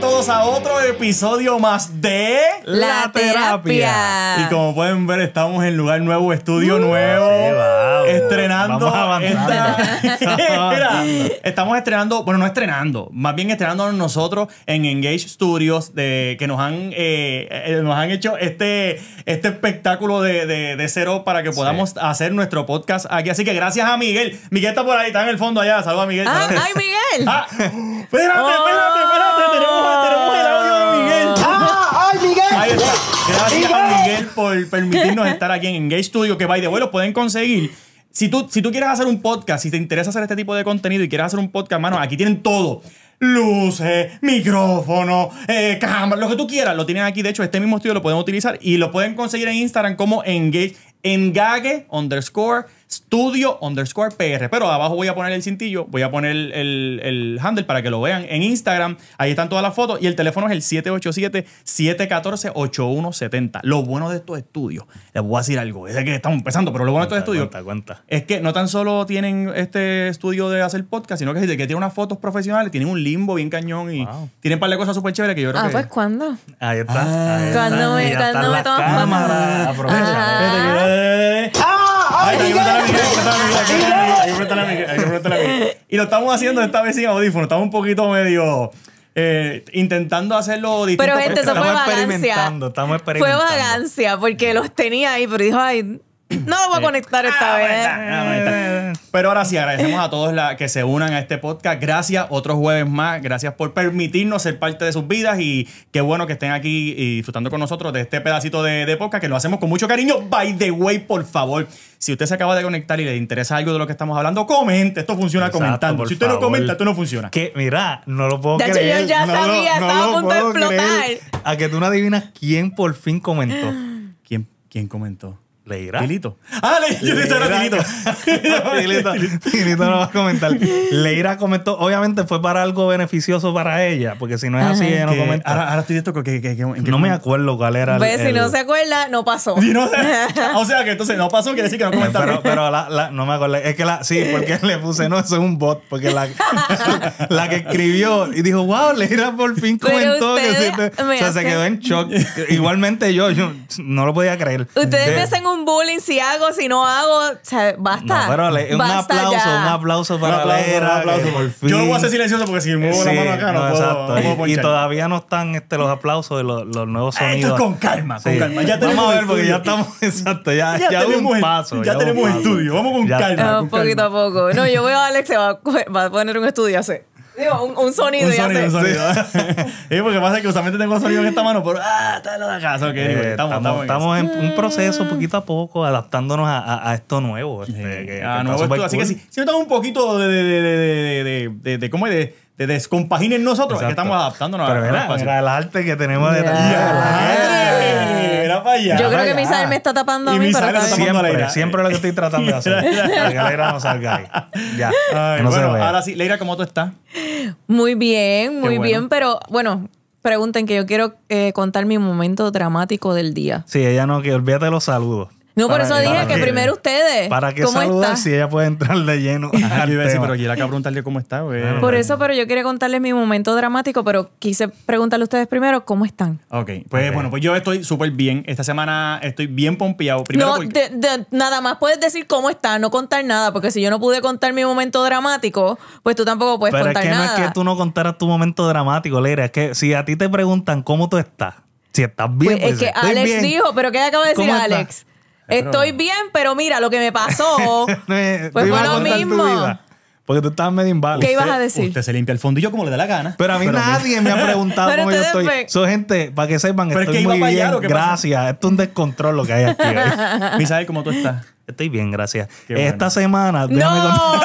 todos a otro episodio más de La, terapia. Y como pueden ver, estamos en lugar nuevo, estudio uh, nuevo. Oh, estrenando. estamos estrenando, bueno, no estrenando, más bien estrenando nosotros en Engage Studios, de, que nos han, eh, eh, nos han hecho este, este espectáculo de, cero para que podamos hacer nuestro podcast aquí. Así que gracias a Miguel. Miguel está por ahí, está en el fondo allá. Saluda a Miguel. Ah, ¡Ay, Miguel! Ah, espérate, espérate, espérate. Tenemos, el audio de Miguel. Ah, ¡Ay, Miguel! Gracias a Miguel por permitirnos estar aquí en Engage Studio, que by de way lo pueden conseguir si tú, si tú quieres hacer un podcast, si te interesa hacer este tipo de contenido y quieres hacer un podcast, mano, aquí tienen todo. Luces, micrófono, cámaras, eh, cámara, lo que tú quieras, lo tienen aquí. De hecho, este mismo estudio lo pueden utilizar y lo pueden conseguir en Instagram como engage, engage underscore Studio underscore PR. Pero abajo voy a poner el cintillo, voy a poner el, el, handle para que lo vean en Instagram. Ahí están todas las fotos y el teléfono es el 787-714-8170. Lo bueno de estos estudios, les voy a decir algo, es que estamos empezando, pero lo bueno de estos estudios cuenta, cuenta. es que no tan solo tienen este estudio de hacer podcast, sino que, que tienen unas fotos profesionales, tienen un limbo bien cañón y tienen un par de cosas súper chéveres que yo creo ah, pues ¿cuándo? Ahí está. cuando me, me cámara. Aprovecha. Ah ahí está ahí está, a Miguel, hay que preguntarle a Miguel, hay que preguntarle la Y lo estamos haciendo esta vez sin audífono, estamos un poquito medio... Eh, intentando hacerlo distinto. Pero gente, eso fue vagancia. Estamos experimentando, estamos experimentando. Fue vagancia, porque los tenía ahí, pero dijo, ay, no lo voy a conectar esta ah, vez. Ah, Pero ahora sí, agradecemos a todos la, que se unan a este podcast. Gracias, otros jueves más. Gracias por permitirnos ser parte de sus vidas y qué bueno que estén aquí disfrutando con nosotros de este pedacito de, de podcast que lo hacemos con mucho cariño. By the way, por favor. Si usted se acaba de conectar y le interesa algo de lo que estamos hablando, comente. Esto funciona comentando. Si usted no comenta, esto no funciona. Que, mira, no lo puedo de hecho, yo ya sabía, estaba a punto de explotar. A que tú no adivinas quién por fin comentó. ¿Quién, quién comentó? Leira, Ah, le era Tilito no va a comentar. Leira comentó, obviamente fue para algo beneficioso para ella, porque si no es así, ella no comenta. Ahora, estoy diciendo que, no me acuerdo cuál era. Pues si no se acuerda, no pasó. o sea que entonces no pasó, quiere decir que no comentó. Pero, la, no me acuerdo. Es que la, sí, porque le puse, no, eso es un bot, porque la, la que escribió y dijo, wow, Leira por fin comentó. o sea, se quedó en shock. Igualmente yo, yo no lo podía creer. Ustedes me hacen un un bullying si hago, si no hago. basta. No, un aplauso, un aplauso para la aplauso, Yo lo voy a hacer silencioso porque si muevo la mano acá no, puedo, y, todavía no están este, los aplausos de los, nuevos sonidos. Ah, esto es con calma, con calma. Ya tenemos Vamos a ver porque ya estamos, exacto, ya, ya, tenemos un paso. Ya, tenemos estudio, vamos con calma. Ah, con poquito a poco. No, yo veo a Alex, se va, va a poner un estudio así. Digo, un, sonido ya sé. sí, porque pasa que justamente tengo sonido en esta mano, pero ah, está en la casa. Eh, estamos, estamos, en, un proceso poquito a poco adaptándonos a, a, esto nuevo. Este, que, ah, así que si, si un poquito de, de, de, de cómo es de de descompaginen nosotros, que estamos adaptándonos al a, arte que tenemos de... Yo creo que Misael me está tapando a mí. está tapando a Siempre lo que estoy tratando de hacer. que Leira no salga ahí. Ya. bueno, ahora sí. Leira, ¿cómo tú estás? Muy bien, muy bien. Pero bueno, pregunten que yo quiero eh, contar mi momento dramático del día. Sí, ella no, que olvídate de los saludos. No, por eso dije que, primero ustedes. ¿Para qué ¿Cómo si ella puede entrar de lleno? A pero yo era preguntarle cómo está. Por eso, pero yo quería contarles mi momento dramático, pero quise preguntarle a ustedes primero cómo están. Ok, pues bueno, pues yo estoy súper bien. Esta semana estoy bien pompeado. Primero no, nada más puedes decir cómo está, no contar nada, porque si yo no pude contar mi momento dramático, pues tú tampoco puedes contar nada. es que no es que tú no contaras tu momento dramático, Leira. Es que si a ti te preguntan cómo tú estás, si estás bien, pues, es pues que Alex dijo, pero ¿qué acaba de decir Alex? Estoy bien, pero mira, lo que me pasó pues fue lo mismo. Porque tú estabas medio inválido. ¿Qué ibas a decir? Usted se limpia el fondo y yo como le da la gana. Pero a mí nadie me ha preguntado cómo yo estoy. Soy gente, para que sepan, estoy muy bien. gracias. Esto es un descontrol lo que hay aquí. Misael, ¿cómo tú estás? Estoy bien, gracias. Esta semana... no, no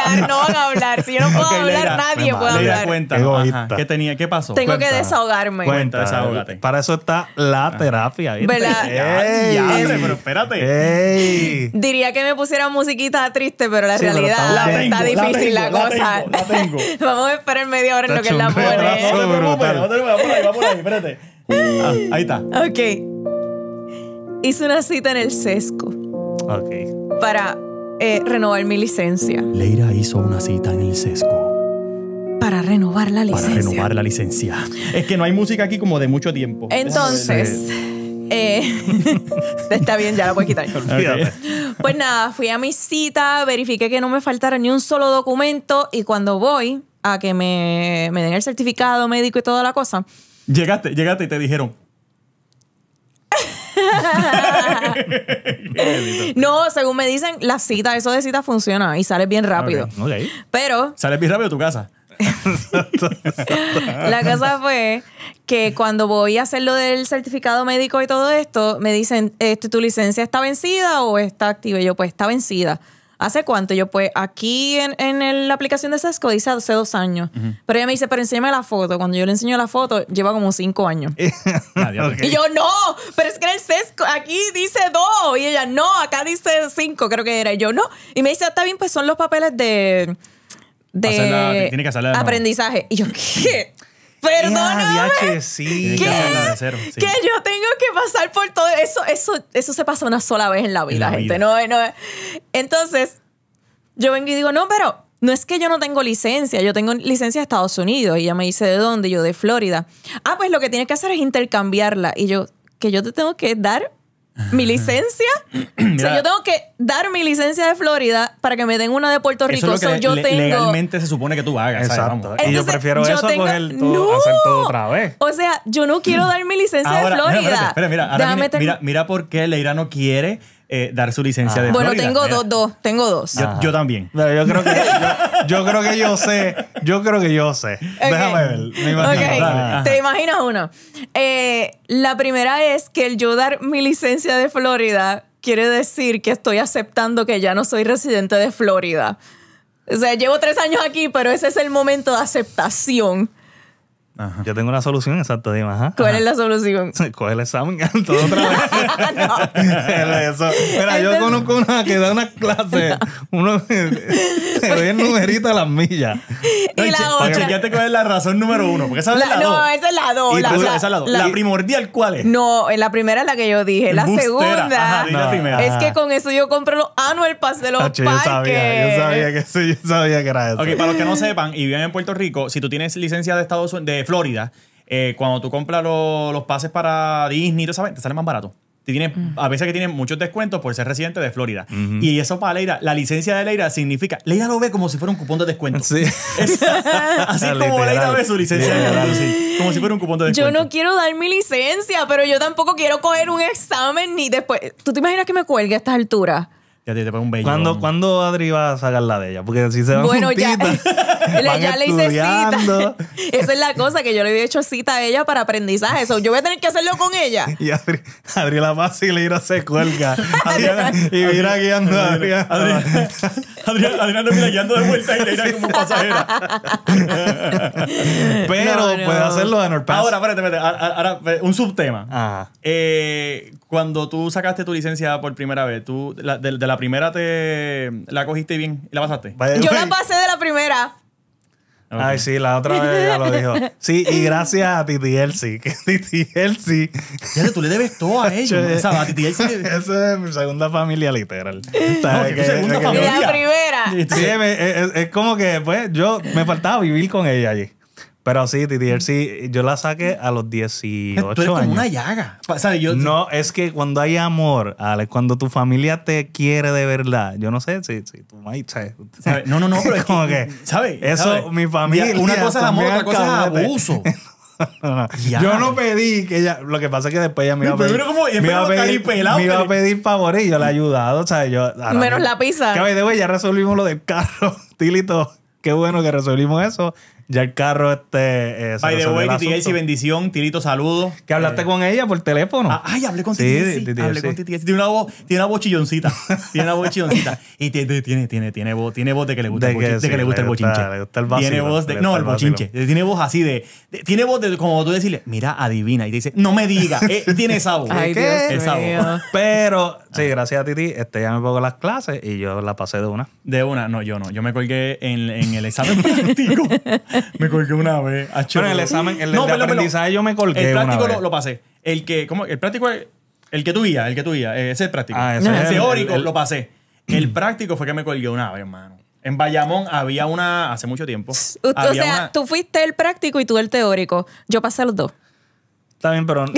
hablar, no van a hablar. Si yo no puedo hablar, nadie puede hablar. Cuenta, ¿qué, tenía, ¿Qué pasó? Tengo que desahogarme. Cuenta, desahógate. Para eso está la ah. terapia. ¿viste? Ey, ¡Ya, pero espérate. Ey. Diría que me pusiera musiquita triste, pero la realidad está difícil la, cosa. La tengo, Vamos a esperar media hora en lo que la pone. No te preocupes, no te vamos por ahí, vamos por ahí, espérate. Ah, ahí está. Ok. Hice una cita en el sesco. Ok. Para eh, renovar mi licencia. Leira hizo una cita en el sesco. Para renovar la licencia. Para renovar la licencia. Es que no hay música aquí como de mucho tiempo. Entonces, eh, eh, está bien, ya la puedes quitar. Pues nada, fui a mi cita, verifiqué que no me faltara ni un solo documento y cuando voy a que me, me den el certificado médico y toda la cosa. Llegaste, llegaste y te dijeron, no, según me dicen, la cita, eso de cita funciona y sales bien rápido. Pero. Sales bien rápido tu casa. la cosa fue que cuando voy a hacer lo del certificado médico y todo esto, me dicen, este, ¿tu licencia está vencida o está activa? Y yo, pues está vencida. ¿hace cuánto? Yo pues aquí en, la aplicación de Sesco dice hace dos años. Pero ella me dice, pero enséñame la foto. Cuando yo le enseño la foto, lleva como cinco años. Eh, ah, y yo, no, pero es que en el Sesco aquí dice dos. Y ella, no, acá dice cinco, creo que era. Y yo, no. Y me dice, ah, está bien, pues son los papeles de... de, aprendizaje. Y yo, ¿qué? Perdóname. Ah, sí. Que, yo tengo que pasar por todo eso. Eso, eso se pasa una sola vez en la vida, gente. No, no. Entonces, yo vengo y digo, no, pero no es que yo no tengo licencia, yo tengo licencia de Estados Unidos. Y ella me dice, ¿de dónde? yo, de Florida. Ah, pues lo que tienes que hacer es intercambiarla. Y yo, que yo te tengo que dar mi licencia. o sea, yo tengo que dar mi licencia de Florida para que me den una de Puerto Rico. Eso es lo que legalmente se supone que tú hagas. Exacto. y yo prefiero eso tengo... a coger todo, hacer todo otra vez. O sea, yo no quiero dar mi licencia de Florida. Mira, espérate, mira, ahora mira, mira por qué Leira no quiere eh, dar su licencia de ah. Bueno, tengo dos, tengo dos. Yo, también. yo, creo que, yo, sé, yo creo que yo sé. Déjame ver, Te imaginas uno. Eh, la primera es que el yo dar mi licencia de Florida quiere decir que estoy aceptando que ya no soy residente de Florida. O sea, llevo tres años aquí, pero ese es el momento de aceptación. Yo tengo una solución, exacto. Dime, ¿Cuál es la solución? Coge el examen, todo otra vez. Eso. Mira, yo conozco una que da una clase. Uno te doy el numerito a las millas. Y la otra. ya te la razón número uno. Porque es la no, dos. esa es la dos. la, es la, la primordial, ¿cuál es? No, la primera es la que yo dije. La segunda. Es que con eso yo compro los annual pass de los Yo sabía, yo sabía que sabía que era eso. Ok, para los que no sepan y viven en Puerto Rico, si tú tienes licencia de Estados Unidos, de eh, Florida, eh, cuando tú compras los pases para Disney, sabes? te sale más barato. Te A veces que tienen muchos descuentos por ser residente de Florida. Y eso para Leira, la licencia de Leira significa, leyra lo ve como si fuera un cupón de descuento. así como Leira ve su licencia como si fuera un cupón de descuento. Yo no quiero dar mi licencia, pero yo tampoco quiero coger un examen ni después... ¿Tú te imaginas que me cuelgue a estas alturas? Ya te, te un ¿Cuándo, Adri va a sacar la de ella? Porque si se a Bueno, ya, eh, ya le hice cita. Esa es la cosa, que yo le había hecho cita a ella para aprendizaje. eso. yo voy a tener que hacerlo con ella. y Adri, Adri la pasa y le a se cuelga. Adriana, y mira guiando a Adri Adriana, no mira guiando de vuelta y le irá como pasajera. Pero puedes puede hacerlo de Norpass. Ahora, espérate, Ahora, un subtema. Eh, cuando tú sacaste tu licencia por primera vez, tú, de la la primera te la cogiste bien y la pasaste. Yo la pasé de la primera. Ay, sí, la otra vez ya lo dijo. Sí, y gracias a Titi Elsie. Que Titi Elsie. Ya tú le debes todo a ella. Titi Elsie. Esa es mi segunda familia, literal. segunda familia. primera. Sí, es, como que, pues, yo me faltaba vivir con ella allí. Pero sí, TTRC, yo la saqué a los 18 años. Tú eres como una llaga. No, es que cuando hay amor, Alex, cuando tu familia te quiere de verdad, yo no sé si, si tu maíz, ¿sabes? No, no, no, pero es como que, ¿sabes? Eso, mi familia. Una cosa es amor, otra cosa es abuso. Yo no pedí que ella. Lo que pasa es que después ella me iba a pedir. me, iba pedir favor y yo le he ayudado. ¿sabes? Yo, Menos la pizza. Que güey, ya resolvimos lo del carro, Tilito. Qué bueno que resolvimos eso ya el carro este. Eh, By the way, Titi bendición. Tirito, saludos. Que hablaste eh, con ella por teléfono. Ah, ay, hablé con Titi sí, Hablé con Titi Tiene una voz, tiene una voz chilloncita. tiene una voz chilloncita. Y tiene, tiene, tiene, tiene voz, tiene voz de que le gusta, el, que, le gusta el bochinche. le gusta el tiene voz de. No, el bochinche. Tiene voz así de, Tiene voz de como tú decirle, mira, adivina. Y te dice, no me digas. Eh, tiene esa voz. ay, ¿Qué? Esa voz. Pero, sí, gracias a Titi, este ya me pongo las clases y yo la pasé de una. De una, no, yo no. Yo me colgué en, en el examen práctico. me colgué una vez. en el examen, el, de aprendizaje yo me colgué. El práctico Lo, lo, pasé. El que, ¿cómo? El práctico, el que tú ibas, el que tú eh, ese es el práctico. Ah, ese es el teórico lo pasé. El práctico fue que me colgué una vez, hermano. En Bayamón había una, hace mucho tiempo. O, sea, tú fuiste el práctico y tú el teórico. Yo pasé los dos. Está bien, pero no,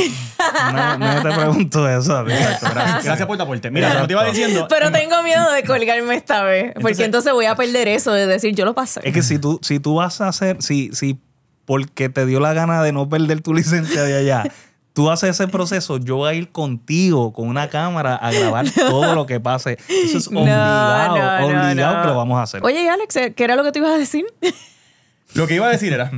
te pregunto eso. gracias. gracias. por tu aporte. Mira, lo te iba diciendo. Pero tengo miedo de colgarme esta vez, porque entonces, voy a perder eso de decir yo lo pasé. Es que si tú, si tú vas a hacer, si, si porque te dio la gana de no perder tu licencia de allá, tú haces ese proceso, yo voy a ir contigo con una cámara a grabar todo lo que pase. Eso es obligado, obligado que lo vamos a hacer. Oye, Alex, ¿qué era lo que te ibas a decir? Lo que iba a decir era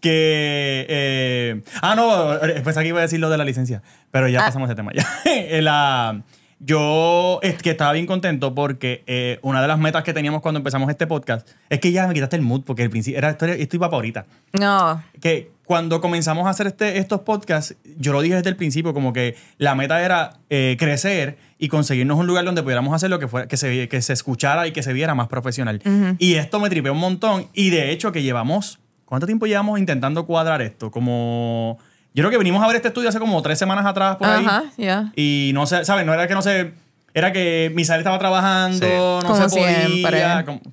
que... Eh, ah, no, Después eh, pues aquí voy a decir lo de la licencia, pero ya ah. pasamos ese tema. Ya. Eh, la, yo es que estaba bien contento porque una de las metas que teníamos cuando empezamos este podcast es que ya me quitaste el mood porque el principio era esto, esto iba para ahorita. No. Que cuando comenzamos a hacer este, estos podcasts, yo lo dije desde el principio, como que la meta era crecer y conseguirnos un lugar donde pudiéramos hacer lo que fuera, que se, escuchara y que se viera más profesional. Y esto me tripeó un montón. Y de hecho que llevamos ¿Cuánto tiempo llevamos intentando cuadrar esto? Como. Yo creo que vinimos a ver este estudio hace como tres semanas atrás por ahí. Ajá, ya. Y no sé, ¿sabes? No era que no sé. Era que Misael estaba trabajando, no se podía. siempre.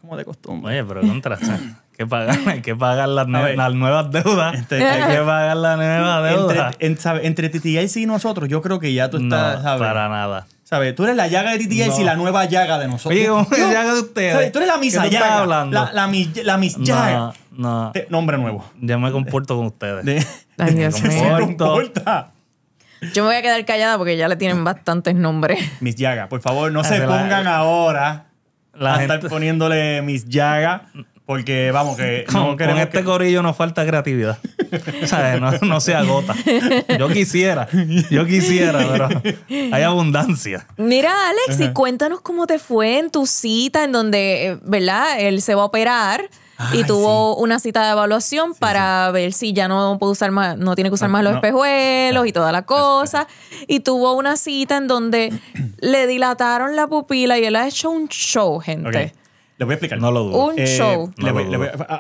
Como, de costumbre. Oye, pero contra, hay que pagar, hay que pagar las, nuevas deudas. Este, hay que este, pagar las nuevas deudas. Entre, en- y nosotros, yo creo que ya tú estás, para nada. ¿Sabes? Tú eres la llaga de TTIC y la nueva llaga de nosotros. Oye, la llaga de ustedes? Tú eres la misa llaga. hablando? La, la, la nombre nuevo. Ya me comporto con ustedes. me Yo me voy a quedar callada porque ya le tienen bastantes nombres. mis Yaga, por favor, no ah, se pongan ahora la a estar poniéndole Miss Yaga. Porque vamos, que con, este corrillo corillo nos falta creatividad. o no, se agota. Yo quisiera, yo quisiera, pero hay abundancia. Mira, Alex, y cuéntanos cómo te fue en tu cita, en donde, eh, ¿verdad? Él se va a operar y tuvo una cita de evaluación para ver si ya no puede usar más, no tiene que usar ah, más los espejuelos y toda la cosa. Y tuvo una cita en donde le dilataron la pupila y él ha hecho un show, gente. Les Le voy a explicar. No lo dudo. Un eh, show. Le voy,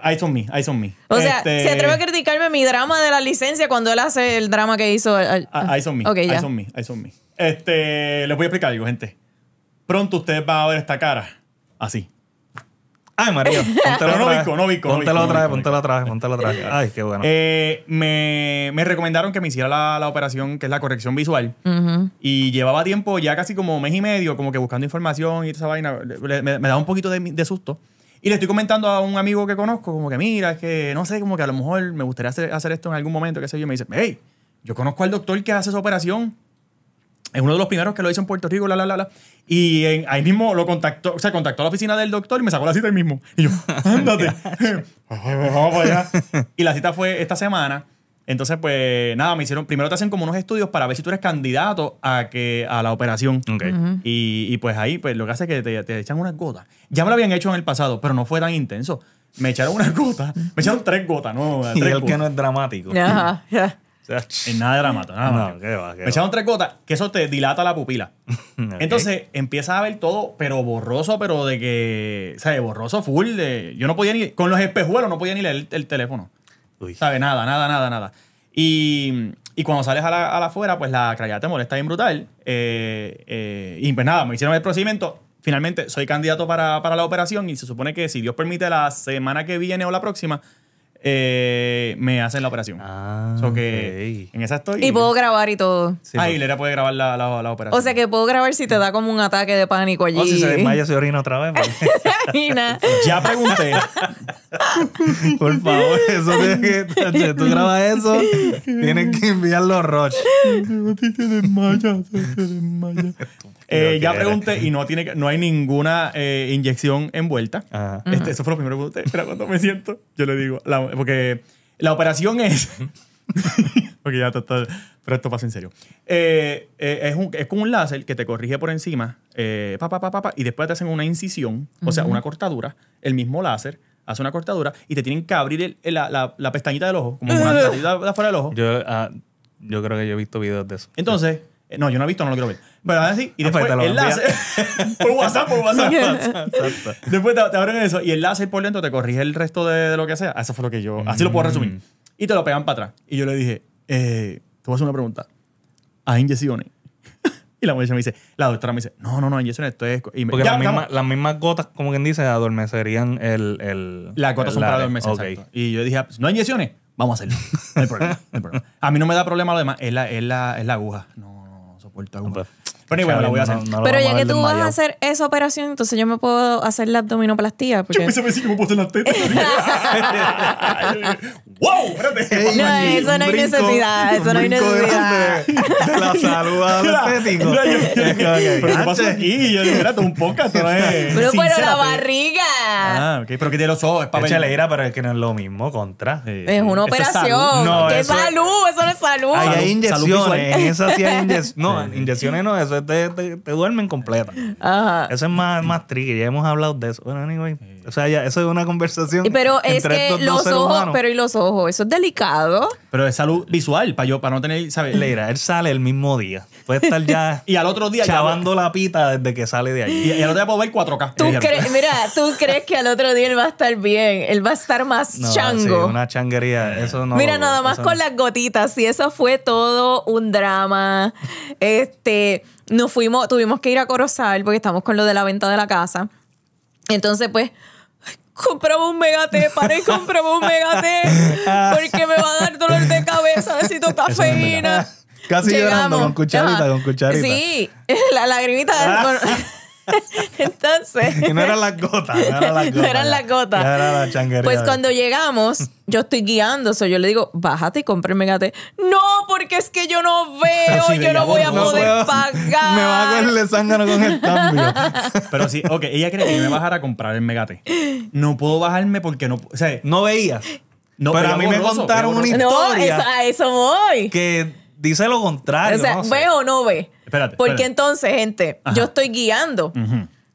eyes on me, on me. O sea, se este, atreve a criticarme mi drama de la licencia cuando él hace el drama que hizo. Eh, eh, ah, ahí Eyes on me. Okay, eyes on me, eyes on me. Este, les voy a explicar algo, gente. Pronto ustedes van a ver esta cara así. Ay, María. ponte no otra no ponte otra vez, ponte otra otra vez. Ay, qué bueno. Eh, me, recomendaron que me hiciera la, la, operación, que es la corrección visual. Y llevaba tiempo, ya casi como mes y medio, como que buscando información y esa vaina. me, daba un poquito de, susto. Y le estoy comentando a un amigo que conozco, como que mira, es que no sé, como que a lo mejor me gustaría hacer, hacer esto en algún momento, qué sé yo. me dice, hey, yo conozco al doctor que hace esa operación es uno de los primeros que lo hizo en Puerto Rico, la, la, la, la. Y ahí mismo lo contactó, o sea, contactó a la oficina del doctor y me sacó la cita ahí mismo. Y yo, ándate, pues, pues, pues, vamos para allá. Y la cita fue esta semana. Entonces, pues nada, me hicieron, primero te hacen como unos estudios para ver si tú eres candidato a, que, a la operación. y, y, pues ahí, pues lo que hace es que te, te echan unas gotas. Ya me lo habían hecho en el pasado, pero no fue tan intenso me echaron unas gotas. me echaron tres gotas, ¿no? y el que no es dramático. Ajá, en nada dramático, nada más. No, va, me echaron tres gotas, que eso te dilata la pupila. Entonces empiezas a ver todo, pero borroso, pero de que. O borroso full. De, yo no podía ni. Con los espejuelos no podía ni leer el, teléfono. Uy. ¿Sabes? Nada, nada, nada, nada. Y, cuando sales a la, a afuera, pues la crayada te molesta bien brutal. Eh, eh, y pues nada, me hicieron el procedimiento. Finalmente, soy candidato para, para la operación y se supone que si Dios permite la semana que viene o la próxima, eh, me hacen la operación. Ah, que en esa estoy. Y puedo grabar y todo. Ay, ah, pues. Lera puede grabar la, la, la, operación. O sea que puedo grabar si te da como un ataque de pánico oh, allí. O si se desmaya, se orina otra vez. ya pregunté. Por favor, eso tiene que. Tú grabas eso, tienes que enviarlo a Roche. te desmaya, se te desmaya. Eh, ya pregunté y no tiene no hay ninguna eh, inyección envuelta. Este, eso fue lo primero que pregunté. Espera, cuando me siento, yo le digo. porque la operación es. porque ya está. Pero esto pasa en serio. Eh, es, con un láser que te corrige por encima, y después te hacen una incisión, o sea, una cortadura, el mismo láser, hace una cortadura y te tienen que abrir la, pestañita del ojo, como una de afuera del ojo. Yo, ah, yo creo que yo he visto videos de eso. Entonces, no, yo no he visto, no lo quiero ver así. Y ah, después el pues, enlace por WhatsApp, por WhatsApp. Después te, abren eso y el láser por dentro te corrige el resto de, lo que sea. Eso fue lo que yo. Así lo puedo mm. resumir. Y te lo pegan para atrás. Y yo le dije, eh, te voy a hacer una pregunta. ¿Hay inyecciones? y la muchacha me dice, la doctora me dice, no, no, no, inyecciones, esto es. Porque las mismas gotas, como quien dice, adormecerían el. el las gotas son para adormecer. Y yo dije, no hay inyecciones, vamos a hacerlo. No problema, problema. A mí no me da problema lo demás, es la, es la, es la aguja. No, no, no soporto aguja. Pero igual lo voy a hacer. Pero ya que tú vas a hacer esa operación, entonces yo me puedo hacer la abdominoplastía. Porque... Yo pensé que me puedo hacer las ¡Wow! Espérate. no, eso no hay necesidad. Eso no hay necesidad. De, la salud estéticos. Pero ¿qué pasa aquí? Yo digo, espérate, un poco. Pero pero, bueno, la barriga. Ah, ok. Pero que tiene los ojos. Es para leira, pero es que no es lo mismo. Contra. Es una operación. No, ¿Qué salud? Eso no es salud. Hay inyecciones. esa sí hay inyecciones. No, inyecciones no. Eso te, te, duermen completa. Ajá. Eso es más, más tricky, ya hemos hablado de eso. Bueno, anyway. O sea, ya, eso es una conversación. Pero es que los ojos, pero y los ojos, eso es delicado. Pero es salud visual, para yo, para no tener, Leira, él sale el mismo día. Puede estar ya. y al otro día. Chavando la pita desde que sale de ahí. Y, al otro día puedo ver cuatro k ¿Tú mira, tú crees que al otro día él va a estar bien. Él va a estar más chango. una changuería. Eso no. Mira, nada más con las gotitas. Y eso fue todo un drama. Este. Nos fuimos, tuvimos que ir a Corozal porque estamos con lo de la venta de la casa. Entonces, pues, compramos un megate, paré y compramos un megate porque me va a dar dolor de cabeza, necesito cafeína. Casi Llegamos. llorando con cucharita, con cucharita. Sí, la lagrimita. del Entonces. no eran las gotas, no eran las gotas. No eran las gotas. era la pues cuando llegamos, yo estoy guiando, yo le digo, bájate y cómprame el megate. No, porque es que yo no veo, yo no voy a poder pagar. Me va a darle sangre con el cambio. Pero sí, ok, ella cree que yo me bajara a comprar el megate. No puedo bajarme porque no. O sea, no veía. No, pero, a mí me contaron una historia. No, a eso voy. Que dice lo contrario. O sea, ¿ve o no ve? Espérate. Porque entonces, gente, yo estoy guiando.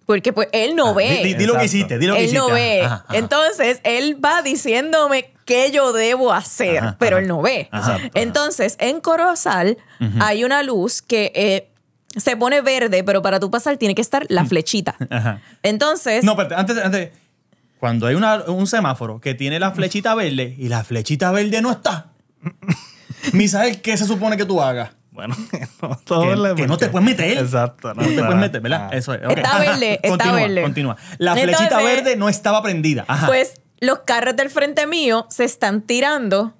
Porque pues él no ah, ve. Dile lo que hiciste, dilo que él hiciste. Él no ve. Entonces, él va diciéndome qué yo debo hacer, pero él no ve. Entonces, en Corozal hay una luz que eh, se pone verde, pero para tú pasar tiene que estar la flechita. Entonces... No, espérate, antes... antes cuando hay un semáforo que tiene la flechita verde y la flechita verde no está... Misael, ¿qué se supone que tú hagas? Bueno, que, no te puedes meter. Exacto. No, te puedes meter, ¿verdad? Ah. Eso es. Okay. Está verde, está continúa, verde. Continúa. La flechita verde no estaba prendida. Pues los carros del frente mío se están tirando.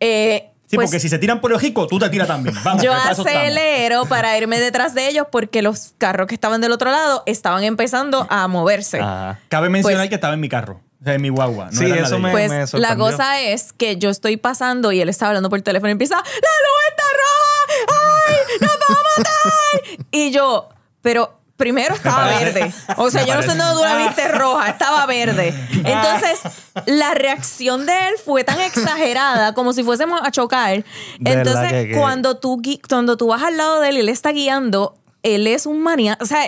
Eh, sí, pues porque si se tiran por el ojico, tú te tiras también. Vamos, yo acelero para irme detrás de ellos porque los carros que estaban del otro lado estaban empezando a moverse. Ah. cabe mencionar pues que estaba en mi carro. De mi guagua. sí, eso me, pues la cosa es que yo estoy pasando y él está hablando por el teléfono y empieza, ¡la luz está roja! ¡Ay, nos va a matar! y yo, pero primero estaba verde. O sea, yo no sé dónde viste ah. roja, estaba verde. Entonces, la reacción de él fue tan exagerada como si fuésemos a chocar. Entonces, cuando tú, cuando tú vas al lado de él y él está guiando, él es un manía. O sea,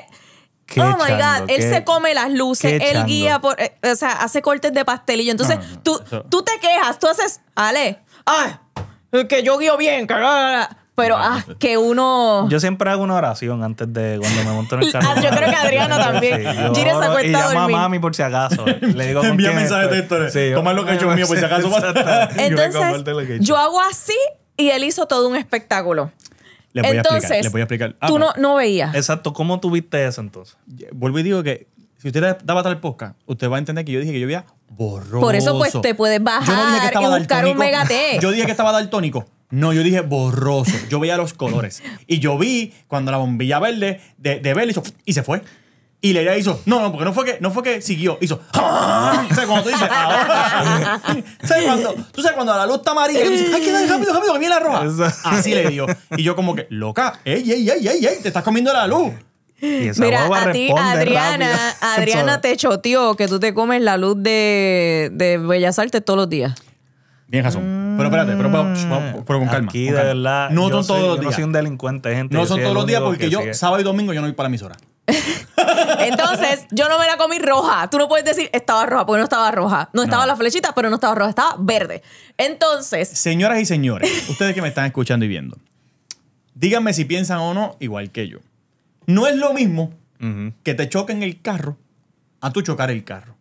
oh my God, él se come las luces, él guía, por, eh, o sea, hace cortes de pastelillo. Entonces, tú, tú te quejas, tú haces, Ale, ay, que yo guío bien, carajo. pero ah, que uno. Yo siempre hago una oración antes de cuando me monto en el carro. Ah, yo creo que Adriano también. yo y a llamo a mami por si acaso. Le digo Envía mensajes mensaje de texto, Toma lo que he hecho mío por si acaso. Entonces, yo hago así y él hizo todo un espectáculo. Les voy a explicar. Ah, tú no, no veías. Exacto. ¿Cómo tuviste eso entonces? Vuelvo y digo que si usted daba tal podcast, usted va a entender que yo dije que yo veía borroso. Por eso pues te puedes bajar yo dije que estaba y buscar un T. Yo dije que estaba daltónico. No, yo dije borroso. Yo veía los colores. Y yo vi cuando la bombilla verde de, de y se fue. Y le hizo, no, no, porque no fue que, no fue que siguió, hizo. Ah". O sea, cuando tú dices, ahora. ¿Sabes cuando, tú sabes cuando la luz está amarilla, tú dices, hay que dale, rápido, rápido, que viene la roja. Así le dio. Y yo como que, loca, ey, ey, ey, ey, ey, te estás comiendo la luz. Y Mira, a ti, Adriana, Adriana te choteó que tú te comes la luz de, de Bellas Artes todos los días. Bien, razón. Pero espérate, pero, vamos mm, pero con calma. No son todos los días. No son todos los días porque yo, sábado y domingo, yo no voy para la emisora. Entonces, yo no me la comí roja. Tú no puedes decir estaba roja, porque no estaba roja. No estaba la flechita, pero no estaba roja, estaba verde. Entonces. Señoras y señores, ustedes que me están escuchando y viendo, díganme si piensan o no igual que yo. No es lo mismo que te choquen el carro a tú chocar el carro.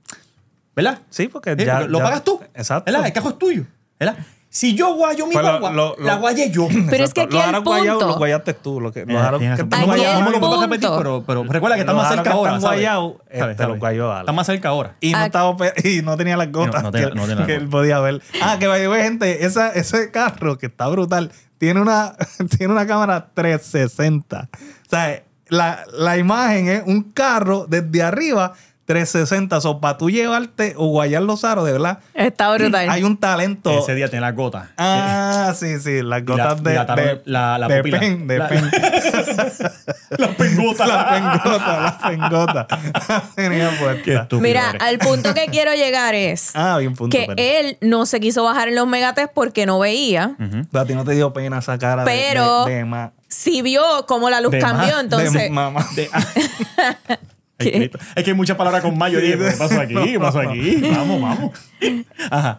¿Verdad? Sí, porque, eh, lo pagas tú. Exacto. ¿verdad? El carro es tuyo. ¿Verdad? Si yo guayo mi pues guagua, la guayé yo. Pero es que aquí hay el lo guayaste tú. que, me lo puedo repetir, pero, recuerda que está más cerca ahora. Estamos guayó este, Está más cerca ahora. Y no, ah, estaba, y no tenía las gotas que, él podía ver. Ah, que vaya, gente, ese carro que está brutal, tiene una, tiene una cámara 360. O sea, la, la imagen es un carro desde arriba 360. O so, para tú llevarte o guayar los aros, de verdad. Está brutal. Hay un talento. Ese día tiene las gotas. Ah, sí, sí. Las gotas de, de, la, la pen. la, las pengotas. las pingotas, las pingotas. Mira, al punto que quiero llegar es ah, bien que él no se quiso bajar en los megates porque no veía. A ti no te dio pena sacar pero, de, si vio cómo la luz cambió, entonces. mamá es que hay muchas palabras con mayo. ¿qué pasó aquí? ¿Qué pasó aquí? Vamos, vamos.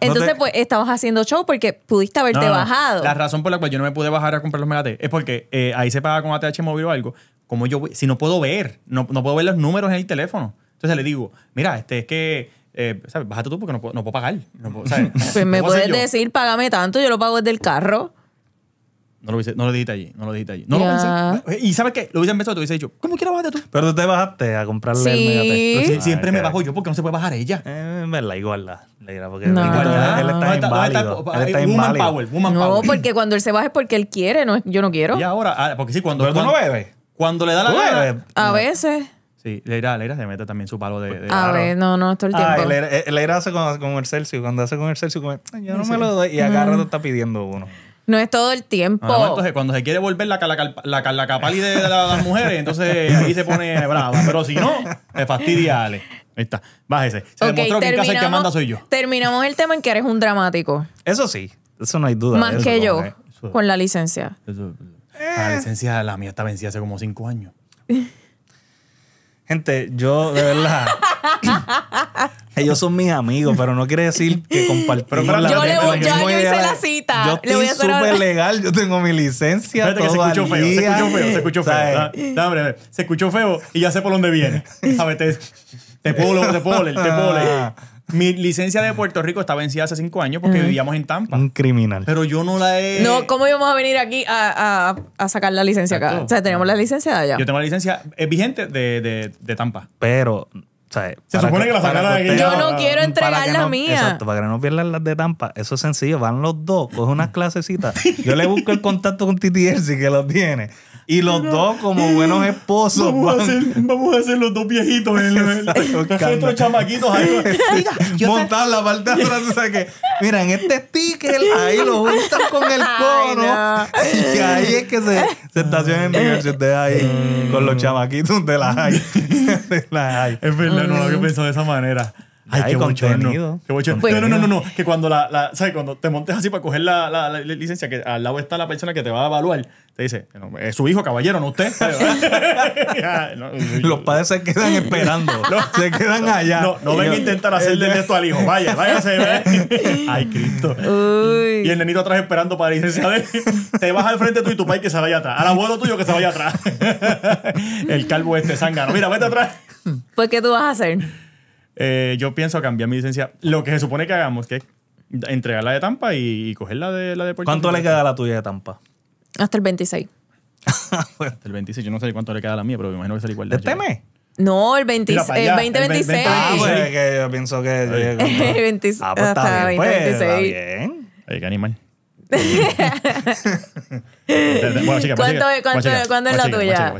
Entonces, pues, estabas haciendo show porque pudiste haberte bajado. La razón por la cual yo no me pude bajar a comprar los Megate es porque eh, ahí se paga con ATH móvil o algo. Como yo, si no puedo ver, no, puedo ver los números en el teléfono. Entonces le digo, mira, este es que. Eh, ¿sabes? Bájate tú porque no puedo, puedo pagar. Pues me puedes decir, págame tanto, yo lo pago desde el carro. No lo, hubiese, no lo dijiste allí, no lo dijiste allí. No lo pensé. Y sabes qué, lo hubiesen y te hubiese dicho, ¿cómo quieres bajarte tú? Pero tú te bajaste a comprarle el mega siempre me ah, bajo yo porque no se puede bajar ella. Eh, verdad, igual la. Porque No. igual él está inválido. Él está power, No, porque cuando él se baja es porque él quiere, no, yo no quiero. Y ahora, ah, porque sí, cuando. Pero tú no bebes. Cuando le da la A veces. Sí, Leira, Leira se mete también su palo de. A ver, no, no, todo el ah, tiempo. Eh, hace con, el Celsius. Cuando hace con el Celsius, yo no me lo doy. Y agarra rato está pidiendo uno. No es todo el tiempo. Ah, entonces, cuando se quiere volver la, la, de, las mujeres, entonces ahí se pone brava. Pero si no, te fastidia Ale. Ahí está, bájese. Se demostró que en casa el que manda soy yo. Terminamos el tema en que eres un dramático. Eso sí, eso no hay duda. Más que yo, eh, con, la licencia. La licencia, la mía está vencida hace como cinco años. Gente, yo de verdad. Ellos son mis amigos, pero no quiere decir que compartimos yo la yo, le voy, yo, hice la, cita. Yo estoy súper legal, yo tengo mi licencia. Espérate que se escuchó feo, se escuchó feo, se escuchó feo. Dame, se escuchó feo y ya sé por dónde viene. ¿Sabes? Te, te puedo, te puedo, te puedo ah. mi licencia de Puerto Rico está vencida hace cinco años porque vivíamos en Tampa. Un criminal. Pero yo no la he. No, ¿cómo íbamos a venir aquí a, sacar la licencia acá? O sea, tenemos la licencia allá. Yo tengo la licencia eh, vigente de Tampa. Pero se supone que, la de aquí. Yo no quiero entregar la mía. para que no pierdan las de Tampa. Eso es sencillo. Van los dos, coge unas clasecitas. Yo le busco el contacto con Titi Elsie que lo tiene. Y los dos, como buenos esposos. Vamos, a, ser vamos a los dos viejitos en el, chamaquitos ahí. la parte de atrás. O sea que, mira, en este sticker ahí lo juntan con el cono. Y ahí es que se, se estacionan en universidad ahí con los chamaquitos de la hay Es verdad no lo había pensado de esa manera. Ay, Ay, qué bochorno. Qué bochorno. no, no, no, no, que cuando la, la ¿sabes? cuando te montes así para coger la, licencia, que al lado está la persona que te va a evaluar, te dice, es su hijo, caballero, no usted. Los padres se quedan esperando, se quedan allá. No, no ven a intentar hacerle esto al hijo, vaya, váyase. ¿eh? Ay, Cristo. Y el nenito atrás esperando para la licencia ver, Te vas al frente tú y tu pai que se vaya atrás, al abuelo tuyo que se vaya atrás. el calvo este zángano, mira, vete atrás. Pues, ¿qué tú vas a hacer? Eh, yo pienso cambiar mi licencia. Lo que se supone que hagamos, que es entregar la de Tampa y, coger la de, la de Puerto ¿Cuánto le queda a la tuya de Tampa? Hasta el 26. hasta el 26. Yo no sé cuánto le queda a la mía, pero me imagino que será igual. ¿De este mes? No, el, 20, el 2026. Ah, pues, yo pienso que. el 26. Ah, pues está bien. 20, pues, está bien. Hay que animar. bueno, chica, ¿Cuánto, ¿cuánto, ¿cuándo es la tuya?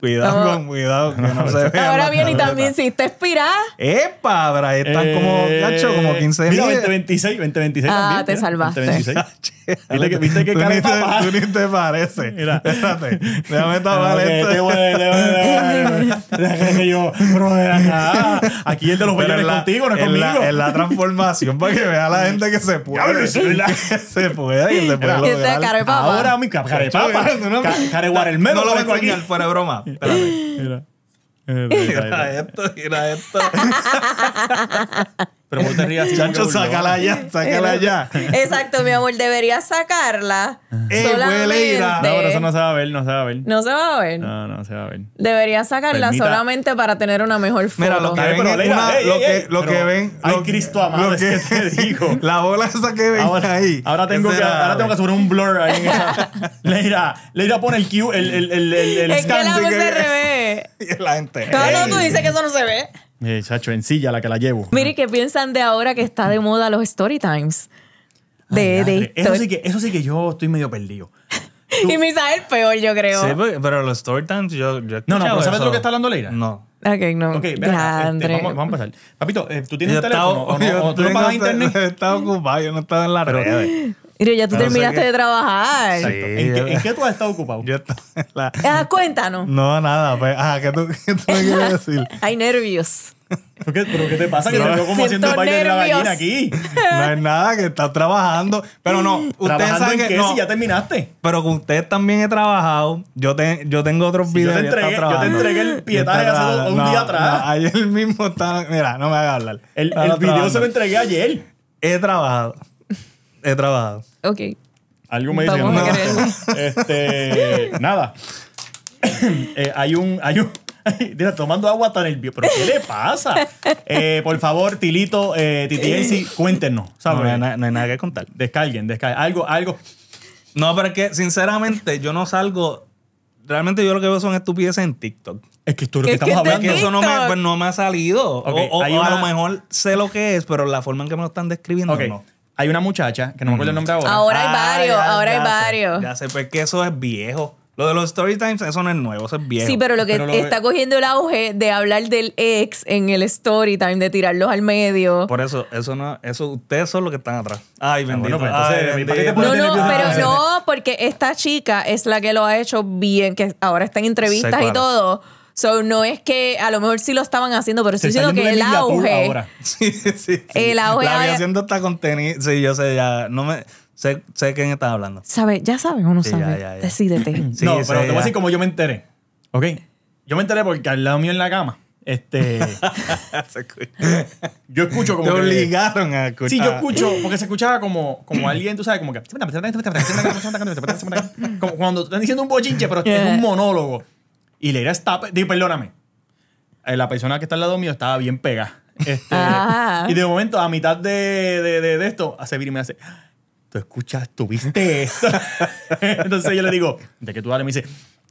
Cuidado oh. con cuidado, que no se vea. Ahora bien, y también si está expirada. ¡Epa! Ahora están eh, como, cacho, como 15 mil. 2026, 2026 ah, también. Ah, te salvaste. 2026. ¿Viste que, viste que tú, te, tú ni te parece. Mira. Espérate, déjame tapar esto. Déjame que yo, bro, de acá. Aquí el de los bailes contigo, no es conmigo. La, la transformación, para que vea la gente que se puede. se pueda y se pueda lograr. Ahora mi carepa. Careguar el medio. No lo voy a engañar, fuera broma. Espérame. mira. Mira esto, mira esto. Pero vos te rías Chacho, sácala ya, sácala ya. Exacto, mi amor, deberías sacarla. Eh, solamente. No, pero eso no se va a ver, no se va a ver. No se va a ver. No, no se va a ver. Deberías sacarla solamente para tener una mejor foto. Mira, lo que ven, lo, que, ven, ay, Cristo amado, lo que, te digo. La bola esa que ven ahora, ahí. Ahora tengo que, ahora tengo que subir un blur ahí en esa. Leira, Leira pone el Q, el el el el, el es que la voz se Y la gente. Todo no, tú dices que eso no se ve. Eh, chacho, en silla la que la llevo. Mire, ¿qué piensan de ahora que está de moda los story times? De, eso, sí que, eso sí que yo estoy medio perdido. Y me Misael peor, yo creo. Sí, pues, pero los story times yo, yo No, no, ¿sabes lo que está hablando Leira? No. Ok, no. Ok, este, vamos, a pasar. Papito, eh, ¿tú tienes el teléfono? o no, tú pagas internet? Estaba ocupado, yo no estaba en la red. Mire, ya tú terminaste de trabajar. ¿En, qué, tú has estado ocupado? Yo das ah, cuéntanos. No, nada. Pues, ¿qué tú, me quieres decir? Hay nervios. ¿Pero qué te pasa? Que no, te veo como haciendo el baile de la gallina aquí. No es nada, que estás trabajando. Pero no, ustedes saben que. Qué, si ya terminaste. Pero que usted también he trabajado. Yo, yo tengo otros videos. Yo te, entregué, yo te entregué el pietaje hace un día atrás. ayer mismo estaba. Mira, no me hagas hablar. El, el video se lo entregué ayer. He trabajado he trabajado. Ok. Algo me dice Vamos Este, nada. Eh, hay un. Hay un Mira, tomando agua tan nervioso. ¿Pero qué le pasa? Eh, por favor, Tilito, eh, cuéntenos. No, hay, nada que contar. Descarguen, descarguen. Algo, algo. No, pero es que, sinceramente, yo no salgo. Realmente yo lo que veo son estupideces en TikTok. Es que esto lo que estamos hablando. Que eso no me, pues, no me ha salido. o, a lo mejor sé lo que es, pero la forma en que me lo están describiendo no. Hay una muchacha, que no me acuerdo el nombre ahora. Ahora hay ah, varios, ahora hay varios. Ya sé, pues que eso es viejo. Lo de los story times, eso no es nuevo, eso es viejo. Sí, pero lo que está cogiendo el auge de hablar del ex en el story time, de tirarlos al medio. Por eso, eso no, eso, ustedes son los que están atrás. Ay, ah, bendito. Pues, no, no, pero no, porque esta chica es la que lo ha hecho bien, que ahora está en entrevistas y todo. So, no es que a lo mejor sí lo estaban haciendo, pero estoy diciendo que el auge. Ahora. Sí, sí, El auge. La aviación de está contenido... Sí, yo sé, ya. No me. Sé, sé quién estás hablando. ¿Sabe? ¿Ya sabes o no sí, sabes? Decídete. no, pero te voy a decir como yo me enteré. ¿Ok? Yo me enteré porque al lado mío en la cama. Este. yo escucho como. Te obligaron a escuchar. Sí, yo escucho, porque se escuchaba como, como alguien, tú sabes, como que. Como cuando están diciendo un bochinche, pero es un monólogo. Y Leira estaba, digo, perdóname, eh, la persona que está al lado mío estaba bien pega. Este, ah. Y de momento, a mitad de, de, de, esto, hace vir y me hace, tú escuchas, tú viste Entonces yo le digo, ¿de qué tú hablas? Me dice,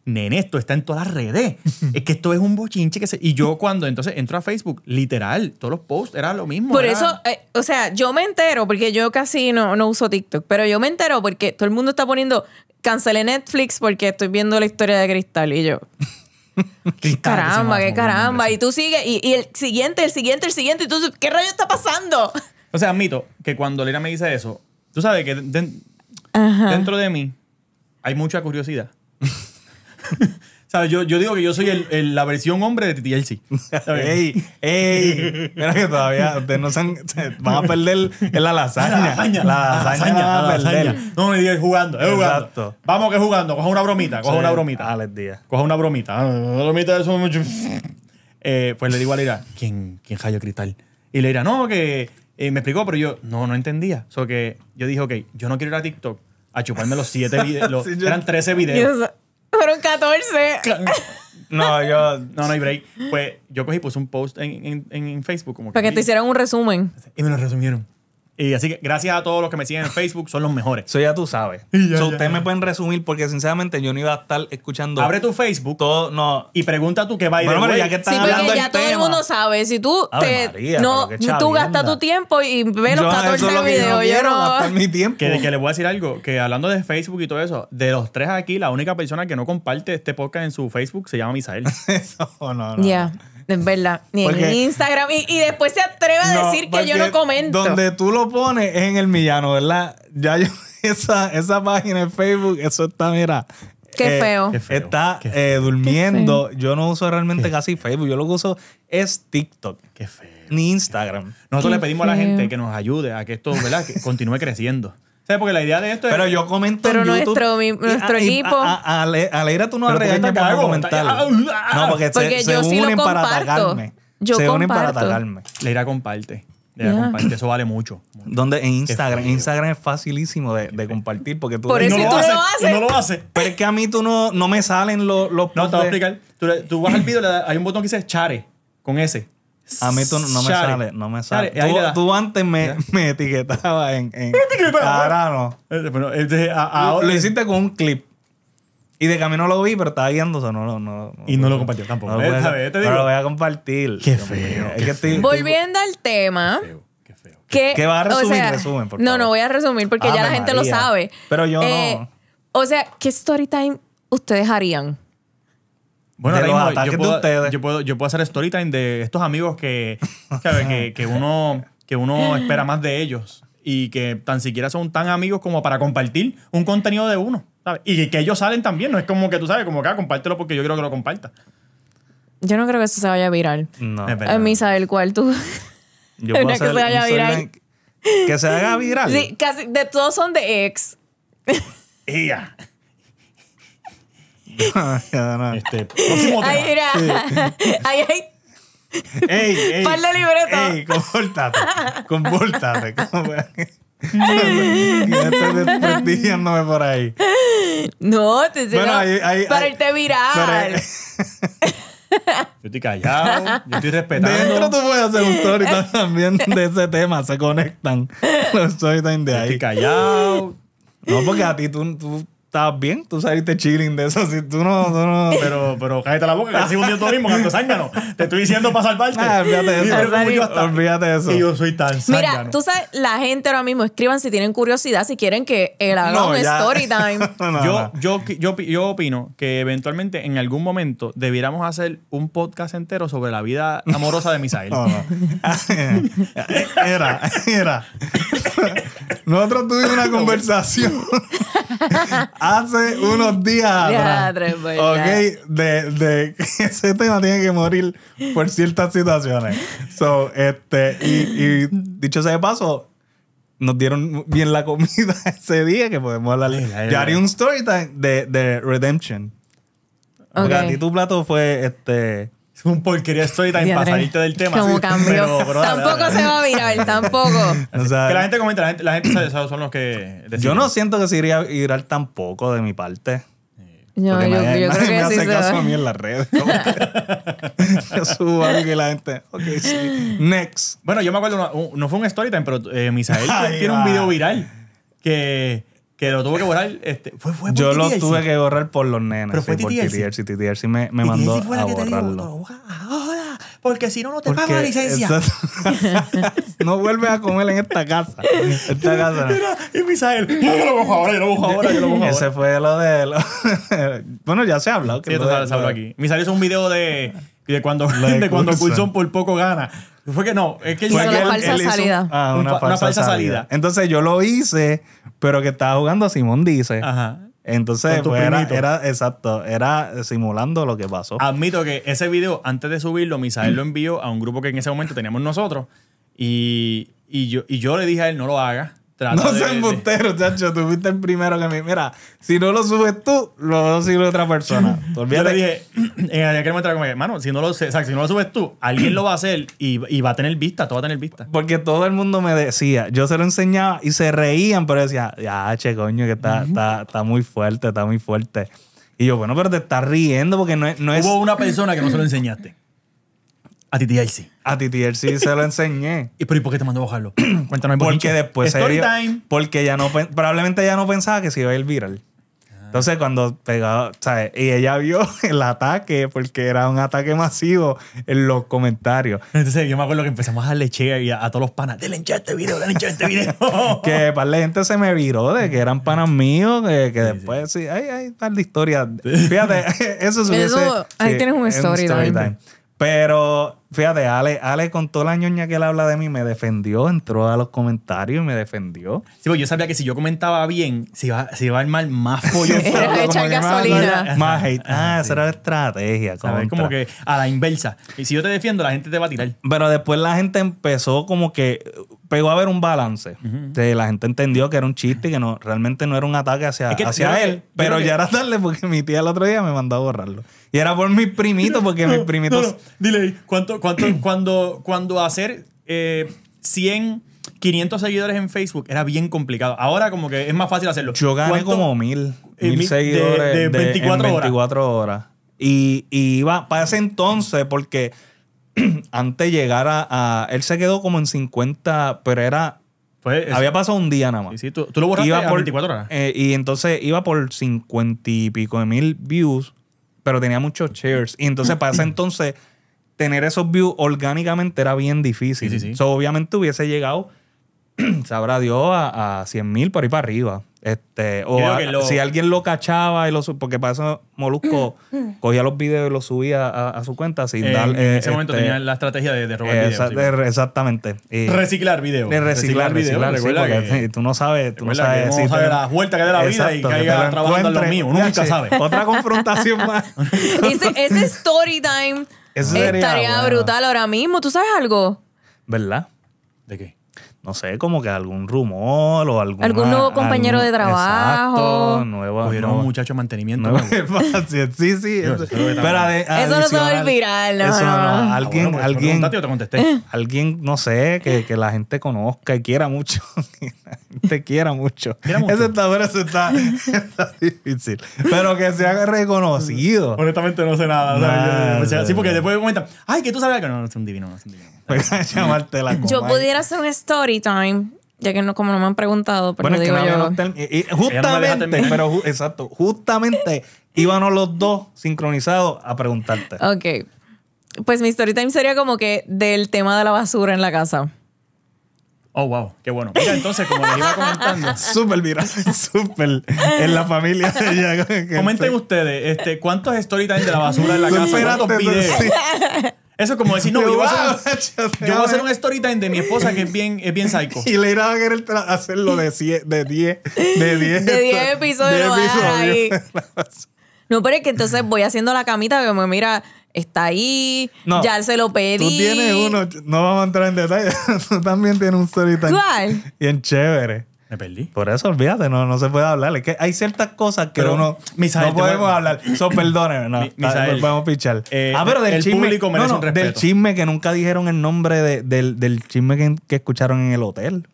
nene, esto está en todas las redes. Es que esto es un bochinche que se... Y yo cuando entonces entro a Facebook, literal, todos los posts eran lo mismo. Por eso, eh, o sea, yo me entero, porque yo casi no, no uso TikTok, pero yo me entero porque todo el mundo está poniendo, cancelé Netflix porque estoy viendo la historia de Cristal y yo... caramba, qué caramba. Y tú sigues, y, el siguiente, el siguiente, el siguiente, y tú ¿qué rayo está pasando? O sea, admito que cuando Lina me dice eso, tú sabes que dentro de mí hay mucha curiosidad. Yo, yo digo que yo soy el, la versión hombre de Titi ¡Ey! ¡Ey! Mira que todavía ustedes no se, han, van a perder en la lasaña. La lasaña. La lasaña. No me digas jugando. jugando. Exacto. Vamos que jugando. Coja una bromita. Coja una bromita. Dale, tía. Coja una bromita. una ah, bromita de eso. Eh, pues le digo a Leira, ¿quién, quién Jayo Cristal? Y Leira, no, que eh, me explicó, pero yo no, no entendía. que yo dije, ok, yo no quiero ir a TikTok a chuparme los siete videos. eran 13 videos fueron 14. No, yo, no, no hay break. Pues yo cogí y puse un post en, en, en Facebook. Como Para que te hicieran un resumen. Y me lo resumieron. Y así que gracias a todos los que me siguen en Facebook, son los mejores. Eso ya tú sabes. ustedes me pueden resumir porque sinceramente yo no iba a estar escuchando. Abre tu Facebook todo, no. y pregunta tú qué va a ir. ya que ya todo el mundo sabe. Si tú te, no, tú gastas tu tiempo y ves los 14 videos. Yo no, Gastar mi tiempo. Que, le voy a decir algo, que hablando de Facebook y todo eso, de los tres aquí, la única persona que no comparte este podcast en su Facebook se llama Misael. eso, no, no. Ya. Es verdad. Ni en Instagram. Y, después se atreve a decir que yo no comento. Donde tú lo pones es en el millano, ¿verdad? Ya yo, esa, página en Facebook, eso está, mira. Qué, eh, feo. Está eh, durmiendo. Yo no uso realmente casi Facebook. Yo lo que uso es TikTok. Qué feo. Ni Instagram. Nosotros le pedimos a la gente que nos ayude a que esto, ¿verdad? continúe creciendo. ¿Sabes? Porque la idea de esto es. Pero yo comento Pero en YouTube. nuestro, equipo nuestro equipo. Alegra, tú no arreglas para comentar. No, porque, se, unen para atacarme. se unen para atacarme. Leira comparte. Leira comparte. Eso vale mucho. Donde en Instagram, Instagram es facilísimo de, compartir porque tú. Por eso- lo haces. No lo haces. Pero es que a mí tú no, no me salen los, No, te voy a explicar. Tú, vas al video, hay un botón que dice Chare, con ese a mí tú no me sales, sale, no me sale. tú, antes me, etiquetabas en, en. no. Lo hiciste con un clip. Y de camino lo vi, pero estaba viéndose. no, Y no lo compartió tampoco. Pero lo voy a compartir. Qué feo, Volviendo al tema. Qué feo, qué feo. a resumir, resumen, No, no voy a resumir porque ya la gente lo sabe. Pero yo eh, no. O sea, ¿qué story time ustedes harían? Bueno, yo, puedo, Yo, puedo, hacer story de estos amigos que, que, uno, que uno espera más de ellos y que tan siquiera son tan amigos como para compartir un contenido de uno. ¿sabes? Y que ellos salen también, no es como que tú sabes, como que ah, compártelo porque yo quiero que lo comparta. Yo no creo que eso se vaya a viral. No. En eh, misa del tú. Yo puedo hacer que se vaya viral. Que se haga viral. Sí, casi de todos son de ex. ya. este, próximo tema. Ay, mira. Sí. Ay, ay. Ey, ey. Para de libreta. Ey, compórtate. Compórtate. ¿Cómo fue? por ahí. No, te enseño bueno, ahí, ahí, para irte viral. Para... Eh, yo estoy callado, yo estoy respetando. Dentro tú puedes hacer un story también de ese tema, se conectan los stories de ahí. Yo estoy callado. No, porque a ti tú, tú estás bien, tú saliste chilling de eso. Si tú no, tú no. Pero, pero cállate la boca, que un un tú mismo, canto ¿no? Te estoy diciendo para salvarte. Ah, olvídate eso. olvídate de eso. Y yo soy tan Mira, tú sabes, la gente ahora mismo, escriban si tienen curiosidad, si quieren que el eh, haga story time. yo, yo, yo, yo opino que eventualmente en algún momento debiéramos hacer un podcast entero sobre la vida amorosa de Misael. no, ah. era, era. Nosotros tuvimos una conversación hace unos días atrás. Pues, ok, de, de, ese tema tiene que morir por ciertas situaciones. So, este, y, dicho sea de paso, nos dieron bien la comida ese día que podemos hablar. Ya un story time de, Redemption. Okay. Porque a tu plato fue este es un porquería estoy tan pasadito del tema. Como sí, tampoco se va a virar, tampoco. que la gente comenta, la gente, sabe, son los que Yo no siento que se iría a tampoco de mi parte. No, yo, creo me hace caso a mí en las redes. yo subo algo que la gente. Ok, sí. Next. Bueno, yo me acuerdo, no fue un story time, pero eh, Misael tiene un video viral que que lo tuve que borrar. Este, fue, fue Yo lo tuve que borrar por los nenes. Pero fue sí, TTRC. me, me mandó fue la a que borrarlo. ahora, porque si no, no te paga pago la licencia. no vuelves a comer en esta casa. Esta casa. Mira, y Misael, yo lo busco ahora, yo lo busco ahora, yo lo busco ahora. Ese fue lo de... bueno, ya se ha hablado. sí, se ha hablado aquí. Misael hizo un video de, de cuando, de, cuando por poco gana. Fue que no, es que una falsa salida. una, falsa, salida. Entonces yo lo hice, pero que estaba jugando a Simón Dice. Ajá. Entonces, pues, era, exacto, era simulando lo que pasó. Admito que ese video, antes de subirlo, Misael lo envió a un grupo que en ese momento teníamos nosotros. Y, yo, y yo le dije a él, no lo hagas no se embustero, chacho. Tú fuiste el primero que me. Mira, si no lo subes tú, lo subir otra persona. Yo te dije, en aquel momento, que, mano, si no, lo, si no lo subes tú, alguien lo va a hacer y, va a tener vista, todo va a tener vista. Porque todo el mundo me decía, yo se lo enseñaba y se reían, pero decía, ya, che, coño, que está, está, muy fuerte, está muy fuerte. Y yo, bueno, pero te estás riendo porque no es. No Hubo una persona que no se lo enseñaste. A TTRC. A TLC se lo enseñé. ¿Y, ¿y por qué te mandó a bajarlo? Cuéntanos. Porque después Story time. Porque ya no, probablemente ya no pensaba que se iba a ir viral. Ah. Entonces cuando pegaba, ¿sabes? Y ella vio el ataque, porque era un ataque masivo en los comentarios. Entonces yo me acuerdo que empezamos a darle y a, todos los panas, denle en este video, denle en este video. que para la gente se me viró de que eran panas míos, que después sí, hay, tal de historia. Fíjate, eso es Ahí tienes un story, un story time. Pero Fíjate, Ale, Ale con toda la ñoña que él habla de mí, me defendió, entró a los comentarios y me defendió. Sí, porque yo sabía que si yo comentaba bien, se iba, iba a armar más pollo. echar gasolina. Más, hate. Ah, esa era la estrategia. Como, como que a la inversa. Y si yo te defiendo, la gente te va a tirar. Pero después la gente empezó como que pegó a ver un balance. la gente entendió que era un chiste y que no, realmente no era un ataque hacia, hacia él. pero ya era tarde porque mi tía el otro día me mandó a borrarlo. Y era por mis primitos, porque mi mis primitos. No, no. Dile, ¿cuánto, cuando, cuando hacer 100, eh, 500 seguidores en Facebook era bien complicado. Ahora como que es más fácil hacerlo. Yo gané como mil, eh, seguidores de, 24, 24 horas. Y, iba para ese entonces porque antes llegara a, Él se quedó como en 50, pero era... Pues, había pasado un día nada más. tú, lo borraste 24 horas. Eh, y entonces iba por 50 y pico de mil views, pero tenía muchos shares. Y entonces para ese entonces tener esos views orgánicamente era bien difícil. Sí, sí, obviamente hubiese llegado, sabrá Dios, a, a 100 mil por ahí para arriba. Este, o si alguien lo cachaba, y lo sub... porque para eso Molusco mm, mm. cogía los videos y los subía a, a su cuenta sin eh, dar. En ese momento este, tenía la estrategia de, robar videos. exactamente. Y... reciclar videos. reciclar, videos. que... tú no sabes. Tú no sabes. Que la vuelta que da la vida y caiga trabajando en lo mío. nunca sabes Otra confrontación más. ese, ese story time Estaría brutal ahora mismo. ¿Tú sabes algo? ¿Verdad? ¿De qué? No sé, como que algún rumor o algún algún... nuevo compañero de trabajo. Exacto, nuevo un muchacho de mantenimiento. sí, sí. eso, eso no se va a no, Eso no, ah, Alguien, alguien, te contesté. alguien, no sé, que, que la gente conozca y quiera mucho. te quiera mucho. mucho. Ese está, eso está, difícil. Pero que se haga reconocido. Honestamente no sé nada. sí, porque después me comentan, ay, que tú sabes que no, no es un divino, no es un divino. Voy pues, llamarte la Yo pudiera hacer un story time ya que no, como no me han preguntado, pero bueno, digo yo. No justamente, pero exacto, justamente íbamos los dos sincronizados a preguntarte. Ok. Pues mi story time sería como que del tema de la basura en la casa. Oh, wow, qué bueno. Mira, entonces, como les iba comentando. súper viral, súper. En la familia de Comenten este, ustedes, este, ¿cuántos story de la basura en la casa? Eso es como decir, no, yo, voy a hacer, un, yo, voy a hacer un story de mi esposa que es bien, es bien psycho. Y le irá a querer hacerlo de 10 de 10 de 10 de episodios. No, pero es que entonces voy haciendo la camita que me mira está ahí, ya se lo pedí. Tú tienes uno, no vamos a entrar en detalle, tú también tienes un solita. igual ¿Cuál? en chévere. Me perdí. Por eso, olvídate, no, no se puede hablar. que hay ciertas cosas que uno no podemos hablar. So, perdóneme, no. Misael, podemos pichar. Eh, ah, pero del chisme. no, Del chisme que nunca dijeron el nombre de, del, del, chisme que escucharon en el hotel.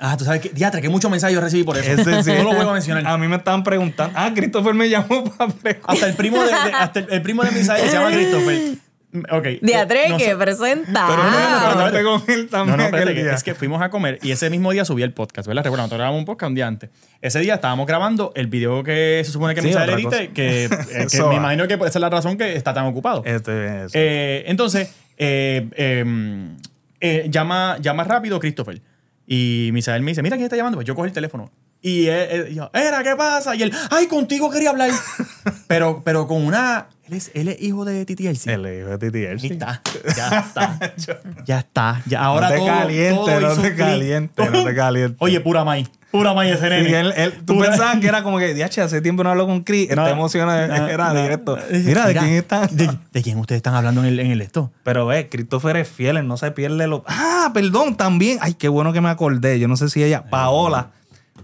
Ah, tú sabes que, Diatre, que muchos mensajes recibí por eso. No lo vuelvo a mencionar. A mí me estaban preguntando. Ah, Christopher me llamó para preguntar. Hasta el primo de, hasta el, primo de se llama Christopher. Mm, ok. Diatre que presenta. Pero no, no, ah. con él también. No, no, es que fuimos a comer y ese mismo día subí el podcast, ¿verdad? Recuerda, nosotros grabamos un podcast un día antes. Ese día estábamos grabando el video que se supone que sí, Misael de que, eh, que me imagino que pues, esa es la razón que está tan ocupado. Este eh, entonces, eh, em, llama, llama rápido Christopher. Y Misael me dice, mira quién está llamando. Pues yo cojo el teléfono. Y yo, era, ¿qué pasa? Y él, ay, contigo quería hablar. pero, pero con una él es, hijo de Titi Elsie. Él es hijo de Titi Elsie. está, ya está. ya está. ahora no te todo, caliente, no te caliente, no te caliente. Oye, pura maíz. Pura maíz ese nene. él, tú pensabas que era como que, ya, hace tiempo no hablo con Chris. No, está era directo. Mira, ¿de quién están? De, quién ustedes están hablando en el, en el esto? Pero ve, Christopher es fiel, no se pierde lo... Ah, perdón, también. Ay, qué bueno que me acordé. Yo no sé si ella... Eh, Paola.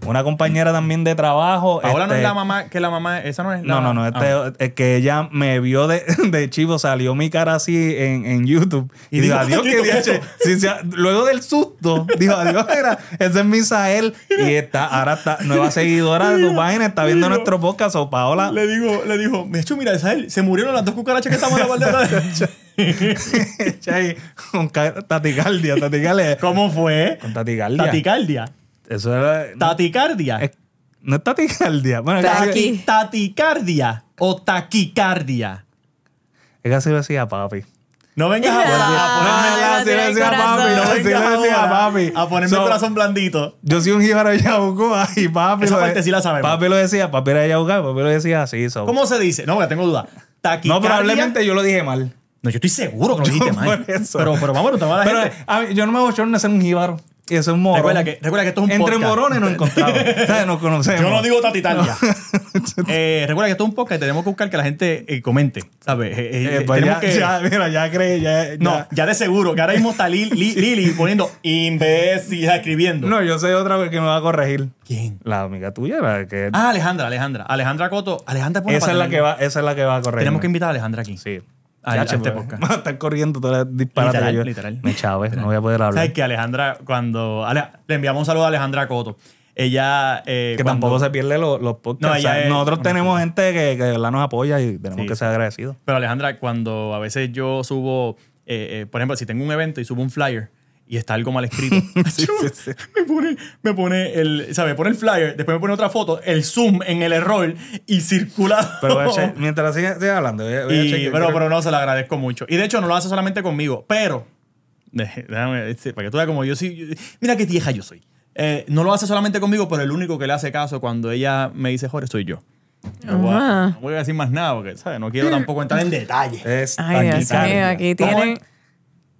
Una compañera también de trabajo. Paola no es este, la mamá, que la mamá, esa no es la No, no, no. Este, ah. Es que ella me vio de, de, chivo, salió mi cara así en, en YouTube. Y, dijo, adiós, que diache. luego del susto, dijo, adiós, era, ese es Misael. Y está, ahora está, nueva seguidora de tu página, está viendo nuestro podcast. O Paola. Le digo, le dijo, me hecho, mira, Misael, se murieron las dos cucarachas que estaban en la ahí con taticardia, taticardia. ¿Cómo fue? Con taticardia. Taticardia. Eso era. Taticardia. no es taticardia. Bueno, Taqui, taticardia o taquicardia. Es que así lo decía papi. No vengas a, ponerme A ponerme el corazón blandito. Yo soy un jíbaro de Yabucoa y papi. Esa sí la sabemos. Papi lo decía, papi era de Yabucoa, papi lo decía así. ¿Cómo se dice? No, tengo duda. No, probablemente yo lo dije mal. No, yo estoy seguro que lo dijiste mal. Pero, pero vamos, no te voy a la yo no me voy a ser un jíbaro. Y eso es un morón. Recuerda que, esto es un podcast. Entre morones no encontramos. o nos conocemos. Yo no digo tatitalia. Eh, recuerda que esto es un podcast y tenemos que buscar que la gente eh, comente, ¿sabes? Eh, eh pues ya, que... mira, ya cree, ya, No, ya. de seguro. Que ahora mismo está Lili, poniendo imbécil escribiendo. No, yo soy otra que me va a corregir. ¿Quién? La amiga tuya, la que... Ah, Alejandra, Alejandra. Alejandra Coto. Alejandra, esa es la que va Esa es la que va a corregir. Tenemos que invitar a Alejandra aquí. Sí a, este podcast. Van corriendo todas las Literal, Me eh, no voy a poder hablar. ¿Sabes que Alejandra, cuando... le enviamos un saludo a Alejandra Coto. Ella... Eh, que tampoco se pierde los, podcasts. nosotros tenemos gente que, la nos apoya y tenemos que ser agradecidos. Pero Alejandra, cuando a veces yo subo... Eh, por ejemplo, si tengo un evento y subo un flyer y está algo mal escrito. me pone, el, el flyer, después me pone otra foto, el zoom en el error y circula. Pero mientras siga, hablando, pero, pero no, se lo agradezco mucho. Y de hecho no lo hace solamente conmigo, pero, déjame, este, para que tú veas como yo sí, mira qué vieja yo soy. Eh, no lo hace solamente conmigo, pero el único que le hace caso cuando ella me dice, Jorge, soy yo. No voy, a, decir más nada porque no quiero tampoco entrar en detalle. Es aquí tienen...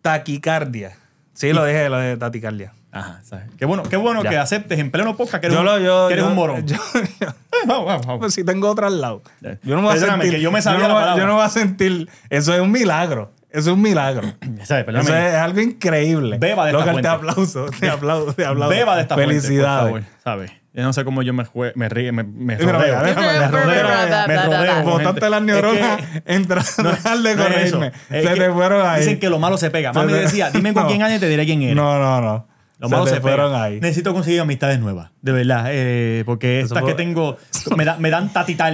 Taquicardia. Sí, lo dije, lo de taticardia. Ajá, ¿sabes? Qué bueno, qué bueno que aceptes en pleno podcast que eres, yo lo, yo, que eres yo, un morón. Eh, vamos, vamos, vamos. Pues si tengo otro al lado. Yo no voy a sentir, que yo me sabía la palabra. Yo no voy a sentir... Eso es un milagro es un milagro. es, algo increíble. Beba de esta te aplauso, te aplauso, te aplauso. Beba de esta Felicidades. fuente, Yo no sé cómo yo me jue me río, me, me rodeo. me rodeo, me rodeo. Botaste las neuronas entrando al de Se te fueron ahí. Dicen que lo malo se pega. Mami decía, dime con quién año te diré quién eres. No, no, no. Lo malo se fueron ahí. Necesito conseguir amistades nuevas, de verdad. Eh, porque estas que tengo me, da, me dan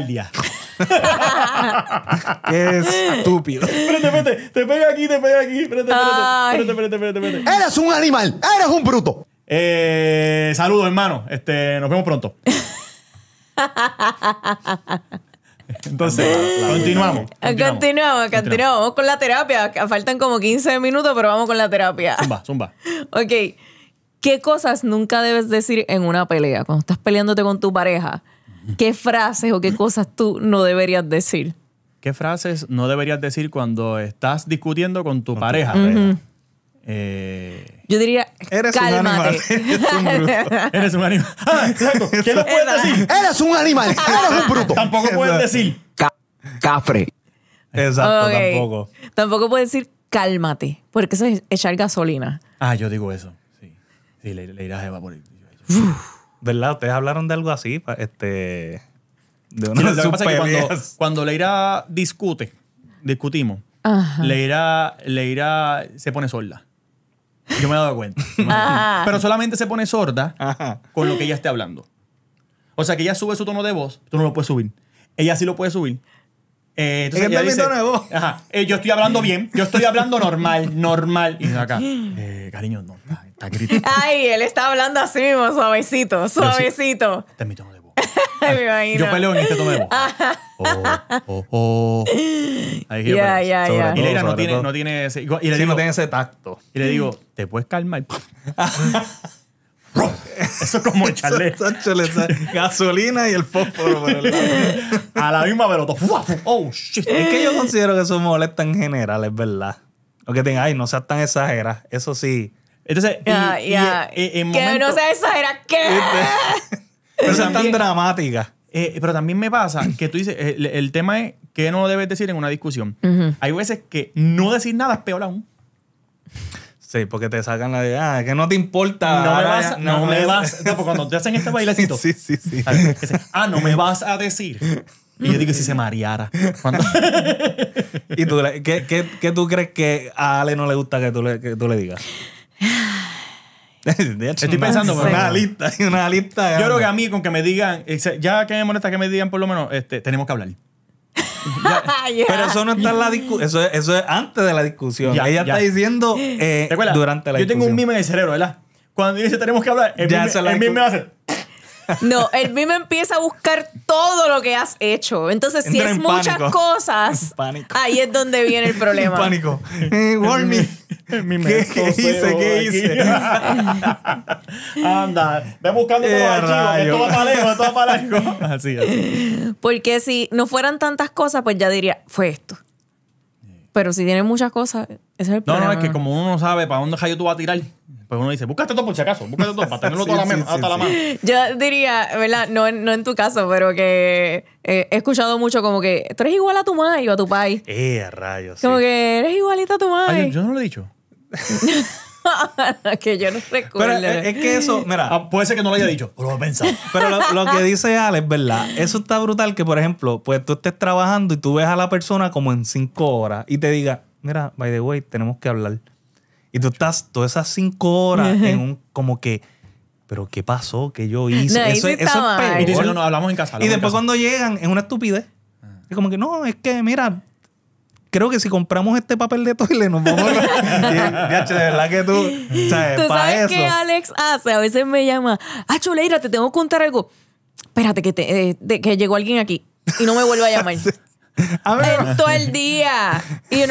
día Qué estúpido. Espérate, espérate. Te pega aquí, te pega aquí. Espérate, espérate. Espérate, espérate, espérate, Eres un animal. Eres un bruto. Eh, saludos, hermano. Este, nos vemos pronto. Entonces, continuamos, continuamos. Continuamos, Vamos con la terapia. Faltan como 15 minutos, pero vamos con la terapia. Zumba, zumba. Ok. ¿Qué cosas nunca debes decir en una pelea? Cuando estás peleándote con tu pareja ¿qué frases o qué cosas tú no deberías decir? ¿Qué frases no deberías decir cuando estás discutiendo con tu pareja? Eh, yo diría, eres cálmate. Un animal. eres un animal. Ah, ¿Qué no puedes decir? Eres un animal. Eres un bruto. Tampoco puedes decir. cafre. Exacto, tampoco. Tampoco puedes decir cálmate, porque eso es echar gasolina. Ah, yo digo eso. Sí. Sí, le, le irás a evaporar. ¿verdad? Ustedes hablaron de algo así, este, de una cuando, Leira discute, discutimos, Leira, Leira se pone sorda. Yo me he dado cuenta. Pero solamente se pone sorda con lo que ella esté hablando. O sea, que ella sube su tono de voz, tú no lo puedes subir. Ella sí lo puede subir. Eh, entonces ella eh, yo estoy hablando bien, yo estoy hablando normal, normal. Y acá, eh, cariño, normal está Ay, él está hablando así mismo, suavecito, suavecito. Este es mi Yo peleo en este tono de Oh, oh, oh. Ya, Y Leira no tiene, no tiene ese. Y le no tiene ese tacto. y le digo, mm. ¿te puedes calmar? Eso es como echarle gasolina y el fósforo a la misma pelota. Oh, shit. Es que yo considero que eso molesta en general, es verdad. Lo que tenga, ay, no seas tan exagerada. Eso sí, entonces, e, que no se exagera, ¿qué? Pero es tan dramática. Eh, pero también me pasa que tú dices, eh, el, tema es que no debes decir en una discusión. Hay veces que no decir nada es peor aún. Sí, porque te sacan la de, ah, que no te importa. No me vas, no, me vas. cuando te hacen este bailecito. Sí, sí, sí. ah, no me vas a decir. Y yo digo, si se mareara. ¿Y tú, ¿qué, tú crees que a Ale no le gusta que tú le digas? Estoy pensando, pero- una lista, una lista. Yo creo que a mí, con que me digan, ya que me molesta que me digan, por lo menos, este, tenemos que hablar. Ah, pero eso no está en la discusión. Eso, es- antes de la discusión. Ella está diciendo eh, durante la discusión yo tengo un mime en el cerebro, ¿verdad? Cuando dice tenemos que hablar, el mime hace. No, el mime empieza a buscar todo lo que has hecho. Entonces, si es muchas cosas, ahí es donde viene el problema. pánico. Eh, ¿Qué, hice? ¿Qué hice? Anda, ve buscando los archivos, Esto va para lejos, va para lejos. Así, así. Porque si no fueran tantas cosas, pues ya diría, fue esto. Pero si tienes muchas cosas, ese es el problema. No, no, es que como uno no sabe para dónde rayo tú vas a tirar, pues uno dice, búscate todo por si acaso, búscate todo para tenerlo todo a la mano, la mano. Yo diría, ¿verdad? No, no en tu caso, pero que eh, he escuchado mucho como que tú eres igual a tu madre o a tu país. Eh, rayos. Como que eres igualita a tu madre. yo no lo he dicho. que yo no recuerdo. Pero es que eso, mira. Ah, puede ser que no lo haya dicho, lo he pensado. Pero lo, que dice Alex, ¿verdad? Eso está brutal que, por ejemplo, pues tú estés trabajando y tú ves a la persona como en cinco horas y te diga, mira, by the way, tenemos que hablar. Y tú estás todas esas cinco horas en un, como que, pero ¿qué pasó? ¿Qué yo hice? eso, eso peor. Y hablamos en casa. y después cuando llegan, es una estupidez. Ah. Es como que, no, es que, mira, creo que si compramos este papel de toile nos vamos a... de verdad que tú, ¿sabes? ¿Tú sabes qué Alex hace? A veces me llama, ah, Chuleira, te tengo que contar algo. Espérate, que, te, eh, que llegó alguien aquí y no me vuelva a llamar. A En todo el día. Y you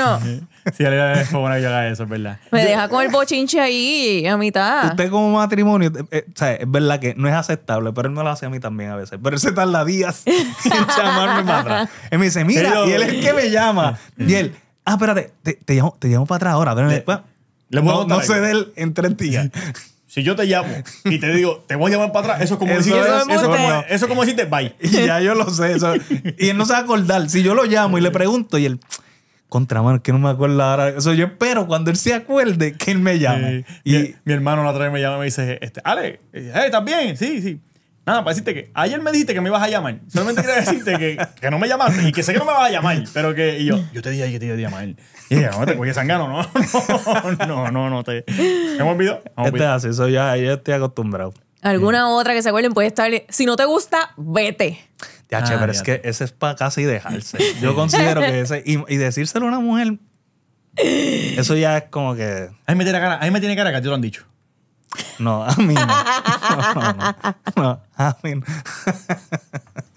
si él le eso, es verdad. Me deja con el bochinche ahí a mitad. Usted como matrimonio, eh, eh, es verdad que no es aceptable, pero él me lo hace a mí también a veces. Pero él se tarda días en llamarme para atrás. Él me dice, mira, y él es que me llama. Y él, ah, espérate, te, llamo, para atrás ahora. Le- no, sé de él en tres días. Si yo te llamo y te digo, te voy a llamar para atrás, eso es como Eso como- bye. Y ya yo lo sé. eso- Y él no se va a acordar. Si yo lo llamo y le pregunto, y él, contra mano, que no me acuerdo ahora. O sea, yo espero cuando él se acuerde que él me llame. Y mi, hermano la otra vez me llama y me dice, este, Ale, eh, hey, ¿estás bien? Sí, sí. Nada, para decirte que ayer me dijiste que me ibas a llamar. Solamente quería decirte que, que no me llamaste y que sé que no me vas a llamar. Pero que, y yo, yo te dije ahí que te iba a llamar. Y ella, no te cogí sangano, no, no, no, no, no te. ¿Hemos olvidado? Este es así, eso ya, estoy acostumbrado. Alguna otra que se acuerden puede estar. Si no te gusta, vete. Ya, che, ah, pero es que ese es para casi dejarse. Yo considero que ese. Y, decírselo a una mujer. Eso ya es como que. ahí me tiene cara, ahí me tiene cara que a lo han dicho. No, a mí no. no. no a mí no.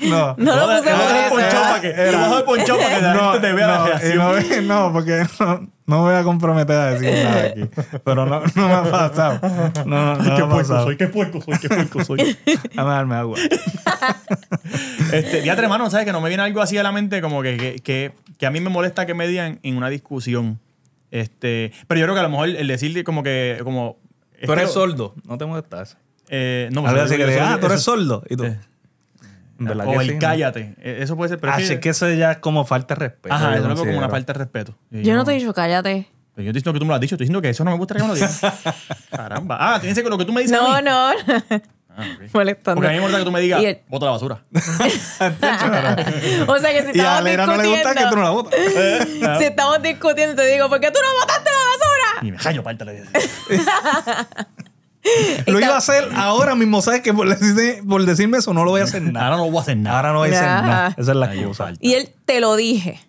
no. No lo puse por eso. Para poncho para que no, te vea no, No, porque no, me voy a comprometer a decir nada aquí. Pero no, no me ha pasado. No, no, qué puerco soy, qué puerco soy, qué puerco soy. Dame darme agua. este, ya hermano, ¿sabes? Que no me viene algo así a la mente como que, que, que, a mí me molesta que me digan en una discusión. Este, pero yo creo que a lo mejor el decir como que... Como, Tú eres sordo, no te molestas. Eh, no, pues, a ah, tú eres sordo. Y tú. Eh, o el cállate. E, eso puede ser. Pero Así ah, es que eso ya es como falta de respeto. Ajá, eso es como una falta de respeto. yo, no te he dicho cállate. Pero yo te estoy diciendo que tú me lo has dicho, estoy diciendo que eso no me gusta que me lo digas. Caramba. Ah, tienes que lo que tú me dices. No, no. Ah, Porque a mí me importa que tú me digas, el... bota la basura. o sea que si estamos a discutiendo. no le gusta que tú no la si estamos discutiendo, te digo, ¿por qué tú no botaste la basura? Y me le dices lo iba a hacer ahora mismo, ¿sabes? Que por, decirme, por decirme eso no lo voy a hacer nada. Ahora no voy a hacer nada. Ahora no voy a hacer nada. Esa es la cosa. Y él te lo dije.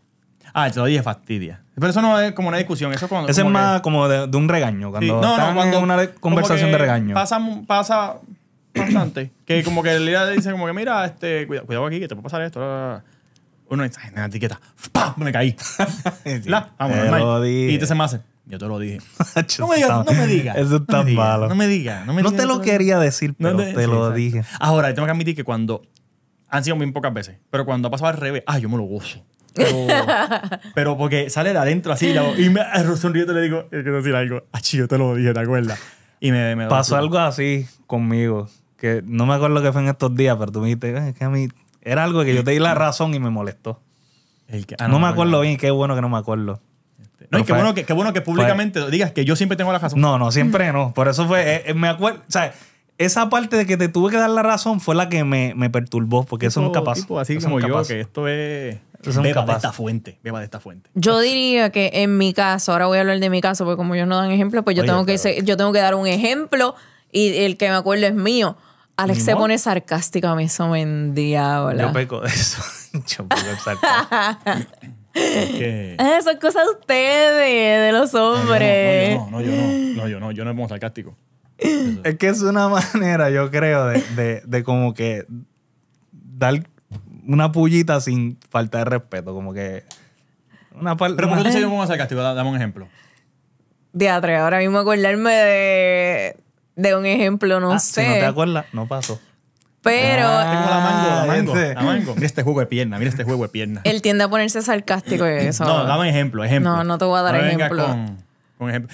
Ah, te lo dije fastidia. Pero eso no es como una discusión. Eso es más como de, de, un regaño. Cuando sí. no, no, cuando, en una conversación de regaño. Pasa, pasa bastante. que como que el líder dice como que mira, este, cuidado, cuidado aquí que te puede pasar esto. Uno dice, en la etiqueta. ¡Pam! Me caí. la, vamos, y te se me hace. Yo te lo dije. no, me digas, no me digas. Eso es tan malo. No me digas. No, te lo quería decir, pero te, lo dije. Ahora, tengo que admitir que cuando. Han sido muy pocas veces, pero cuando ha pasado al revés, ah, yo me lo gozo. Pero, porque sale de adentro así y me te le digo, quiero decir algo. Ah, yo te lo dije, ¿te acuerdas? Y me, Pasó algo así conmigo, que no me acuerdo qué fue en estos días, pero tú me dijiste, es que a mí era algo que yo te di la razón y me molestó. Ah, no, me acuerdo bien, qué bueno que no me acuerdo. No, qué bueno que, qué bueno que públicamente digas que yo siempre tengo la razón. No, no, siempre no. Por eso fue, eh, eh, me acuerdo, o sea, esa parte de que te tuve que dar la razón fue la que me, perturbó, porque eso nunca así como yo, que esto es... beba de esta fuente, de esta fuente. Yo diría que en mi caso, ahora voy a hablar de mi caso, porque como ellos no dan ejemplo, pues yo, tengo, que, yo tengo que dar un ejemplo y el que me acuerdo es mío. Alex se pone sarcástico, a mí eso me endiabla. Yo peco de eso. yo peco de Eso ah, cosas de ustedes, de los hombres. No, yo no, yo no, yo no, yo no es sarcástico. Es que es una manera, yo creo, de, de, como que dar una pullita sin falta de respeto, como que... Una Pero ¿por qué tú se como sarcástico? Dame un ejemplo. Diatre, ahora mismo acordarme de, un ejemplo, no sé. Ah, si no te acuerdas, no pasó. Pero. Ah, mira este juego de pierna, mira este juego de pierna. Él tiende a ponerse sarcástico y eso. No, dame ejemplo, ejemplo. No, no te voy a dar ejemplo.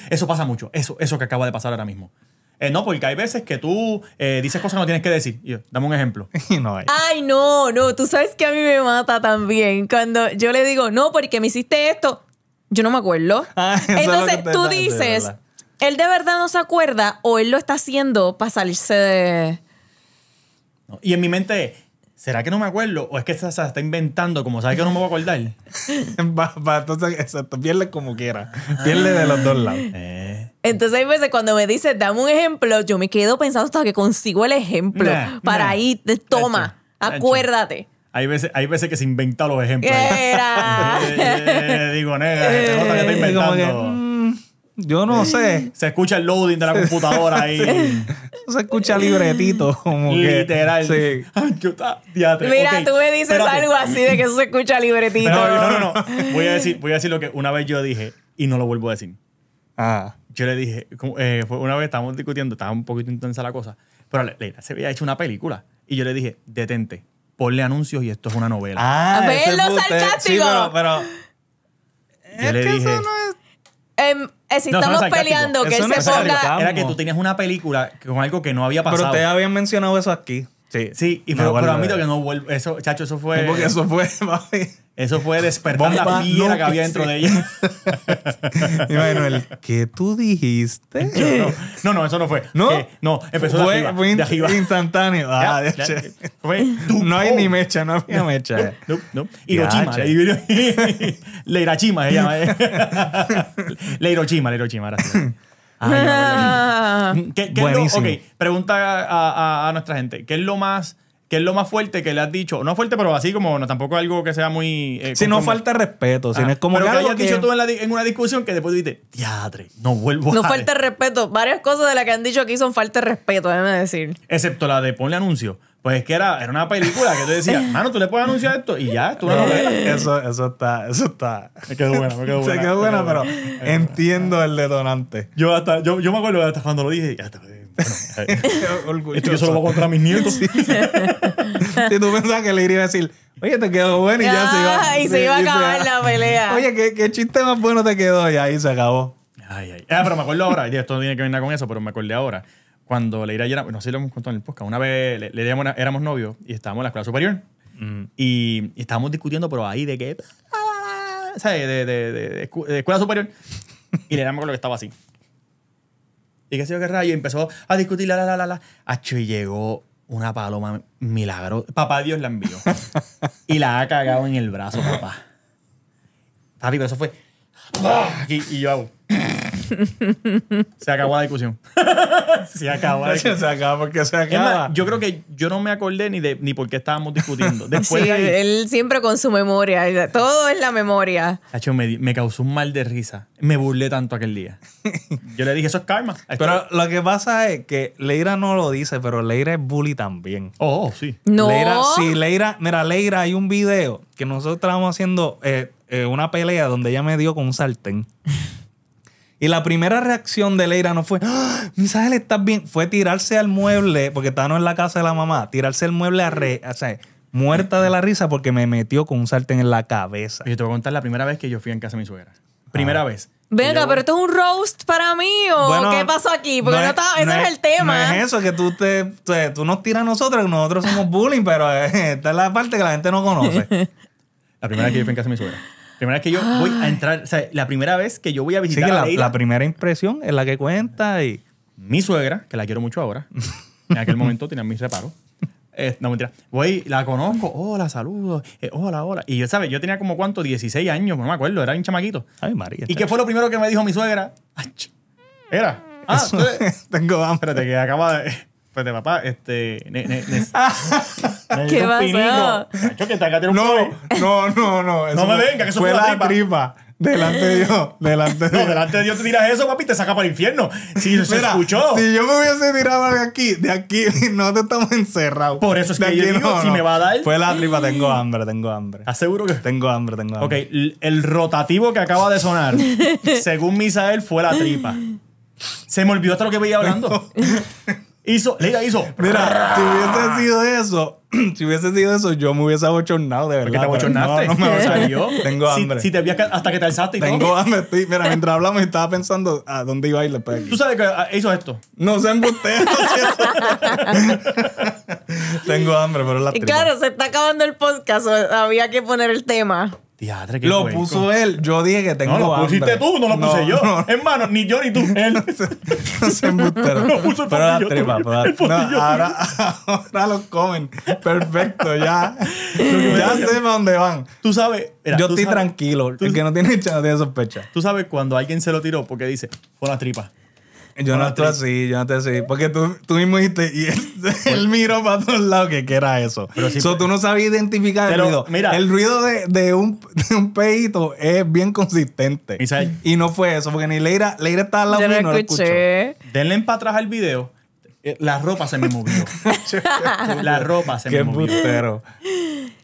Eso pasa mucho, eso, eso que acaba de pasar ahora mismo. Eh, no, porque hay veces que tú eh, dices cosas que no tienes que decir. dame un ejemplo. Ay, no, no. Tú sabes que a mí me mata también. Cuando yo le digo, no, porque me hiciste esto, yo no me acuerdo. Ah, Entonces tú dices, él de verdad no se acuerda o él lo está haciendo para salirse de. Y en mi mente, ¿será que no me acuerdo? ¿O es que se, está inventando como sabe que no me voy a acordar? va, va, entonces, pierde como quiera. Ah. Pierde de los dos lados. Eh. Entonces hay veces cuando me dice, dame un ejemplo, yo me quedo pensando hasta que consigo el ejemplo. para ir ahí, toma, acuérdate. Hay veces, hay veces que se inventa los ejemplos. Era. digo, nega, este que está inventando. Mm, yo no sé. Se escucha el loading de la computadora ahí. Se escucha libretito. Como Literal. sí. yo Mira, tú me dices algo así de que eso se escucha libretito. no, no, no. Voy a, decir, voy a decir lo que una vez yo dije y no lo vuelvo a decir. Ah. Yo le dije, eh, una vez estábamos discutiendo, estaba un poquito intensa la cosa, pero se había hecho una película. Y yo le dije, detente, ponle anuncios y esto es una novela. Ah, ah pero, Es le que dije, eso no es... Em, eh, si estamos peleando, que él se ponga. Era que tú tenías una película con algo que no había pasado. Pero ustedes habían mencionado eso aquí. Sí, sí y pero, admito que no vuelve. Eso, chacho, eso fue. Porque eso fue, Eso fue despertar la fiera que había dentro de ella. y el ¿qué tú dijiste? No, no, eso no fue. No, no empezó fue, de ah, Fue instantáneo. no hay ni mecha, no había mecha. No, no. Hiroshima. Leirachima se llama. Leirochima, Leirochima, ¿Qué, qué lo, ok, pregunta a nuestra gente. ¿Qué es lo más es lo más fuerte que le has dicho? No fuerte, pero así como no, tampoco algo que sea muy. Eh, si no falta respeto, si no es como. Pero que hayas dicho tú en, una discusión que después dijiste diadre, no vuelvo no a. No falta respeto. Varias cosas de las que han dicho aquí son falta de respeto, déjame decir. Excepto la de ponle anuncio. Pues es que era, era una película que tú decías, mano, tú le puedes anunciar esto y ya, tú Eso, eso está, eso está. Me quedó buena, pero entiendo el detonante. Yo hasta, yo, me acuerdo hasta cuando lo dije, ya hasta. Eh, esto yo solo voy a contar a mis nietos. Si tú pensabas que le iría a decir, oye, te quedó bueno y ya se iba. Y se iba a acabar la pelea. Oye, ¿qué, chiste más bueno te quedó y ahí se acabó. Ah, pero me acuerdo ahora, y esto no tiene que ver nada con eso, pero me acordé ahora. Cuando le iría ayer no sé si lo hemos contado en el podcast, una vez le, éramos, novios y estábamos en la escuela superior mm. y, estábamos discutiendo, pero ahí de qué, ah, ¿sabes? De, escuela superior. Y le damos con lo que estaba así y qué sé yo qué rayo, y empezó a discutir, la, la, la, la, la. Acho, y llegó una paloma milagro. Papá Dios la envió. y la ha cagado en el brazo, papá. Papi, pero eso fue. y yo hago. Se acabó la discusión. se acabó la discusión. Se acabó porque se yo creo que yo no me acordé ni de ni por qué estábamos discutiendo. Después él siempre con su memoria. Todo es la memoria. me, causó un mal de risa. Me burlé tanto aquel día. Yo le dije, eso es karma. Pero lo que pasa es que Leira no lo dice, pero Leira es bully también. Oh, sí. No. Leira, sí, Leira. Mira, Leira, hay un video que nosotros estábamos haciendo eh, eh, una pelea donde ella me dio con un sartén. Y la primera reacción de Leira no fue, ¡Ah, Misael, estás bien. Fue tirarse al mueble, porque estaba no en la casa de la mamá, tirarse al mueble a re, o sea, muerta de la risa porque me metió con un sartén en la cabeza. Y yo te voy a contar la primera vez que yo fui en casa de mi suegra. Ah. Primera vez. Venga, pero esto es un roast para mí o qué pasó aquí, porque no, ese es, el tema. No es eso, que tú te, tú nos tiras a nosotros, nosotros somos bullying, pero eh, esta es la parte que la gente no conoce. la primera vez que yo fui en casa de mi suegra. Primera vez que yo voy a ah. entrar, la primera vez que yo voy a visitar. la, primera impresión es la que cuenta y. Mi suegra, que la quiero mucho ahora, en aquel momento tenía mis reparos. Eh, no, mentira. Voy, la conozco. Hola, saludos. Eh, hola, hola. Y yo, ¿sabes? Yo tenía como cuánto, 16 años, no me acuerdo. Era un chamaquito. Ay, María. ¿Y qué fue lo primero que me dijo mi suegra? era. Ah, tengo hambre. Espérate, que acaba de. Espérate, papá, este. Ah, ¿Qué pasó? no, no, no, no. me venga, que eso fue, la, tripa. Delante de Dios, delante de Dios. No, delante de Dios te tiras eso, papi, te saca para el infierno. Si se escuchó. Si yo me hubiese tirado de aquí, de aquí, no te estamos encerrados. Por eso es que yo digo, si me va a dar. Fue la tripa, tengo hambre, tengo hambre. ¿Aseguro que? Tengo hambre, tengo hambre. Ok, el rotativo que acaba de sonar, según Misael, fue la tripa. Se me olvidó hasta lo que veía hablando. Hizo, leía, hizo. Mira, si hubiese sido eso, si hubiese sido eso, yo me hubiese abochornado de verdad. ¿Por qué te abochornaste? No, no me salió. Tengo hambre. Si, te vi hasta que te alzaste y Tengo hambre. Estoy, mira, mientras hablamos estaba pensando a dónde iba a irle después. Tú sabes que ah, hizo esto. No sé embustero. Tengo hambre, pero la Y claro, se está acabando el podcast. Había que poner el tema lo puso él. Yo dije que tengo No, lo pusiste tú, no lo puse yo. Hermano, ni yo ni tú. Él. No embustero. Lo puso el pero las tripas, el no, ahora, ahora los comen. Perfecto, ya. ya sé para dónde van. Tú sabes. Yo estoy tranquilo. El que no tiene chance no tiene sospecha. Tú sabes cuando alguien se lo tiró porque dice, por la tripa yo no estoy así, yo no estoy así. Porque tú, tú mismo dijiste, y él, miró para todos lados que, qué era eso. Pero tú no sabías identificar el ruido. el ruido de, de un, de un peito es bien consistente. ¿Y, no fue eso, porque ni Leira, Leira estaba al lado mío y no lo escuché. Denle para atrás al video. Eh, la ropa se me movió. la ropa se me movió.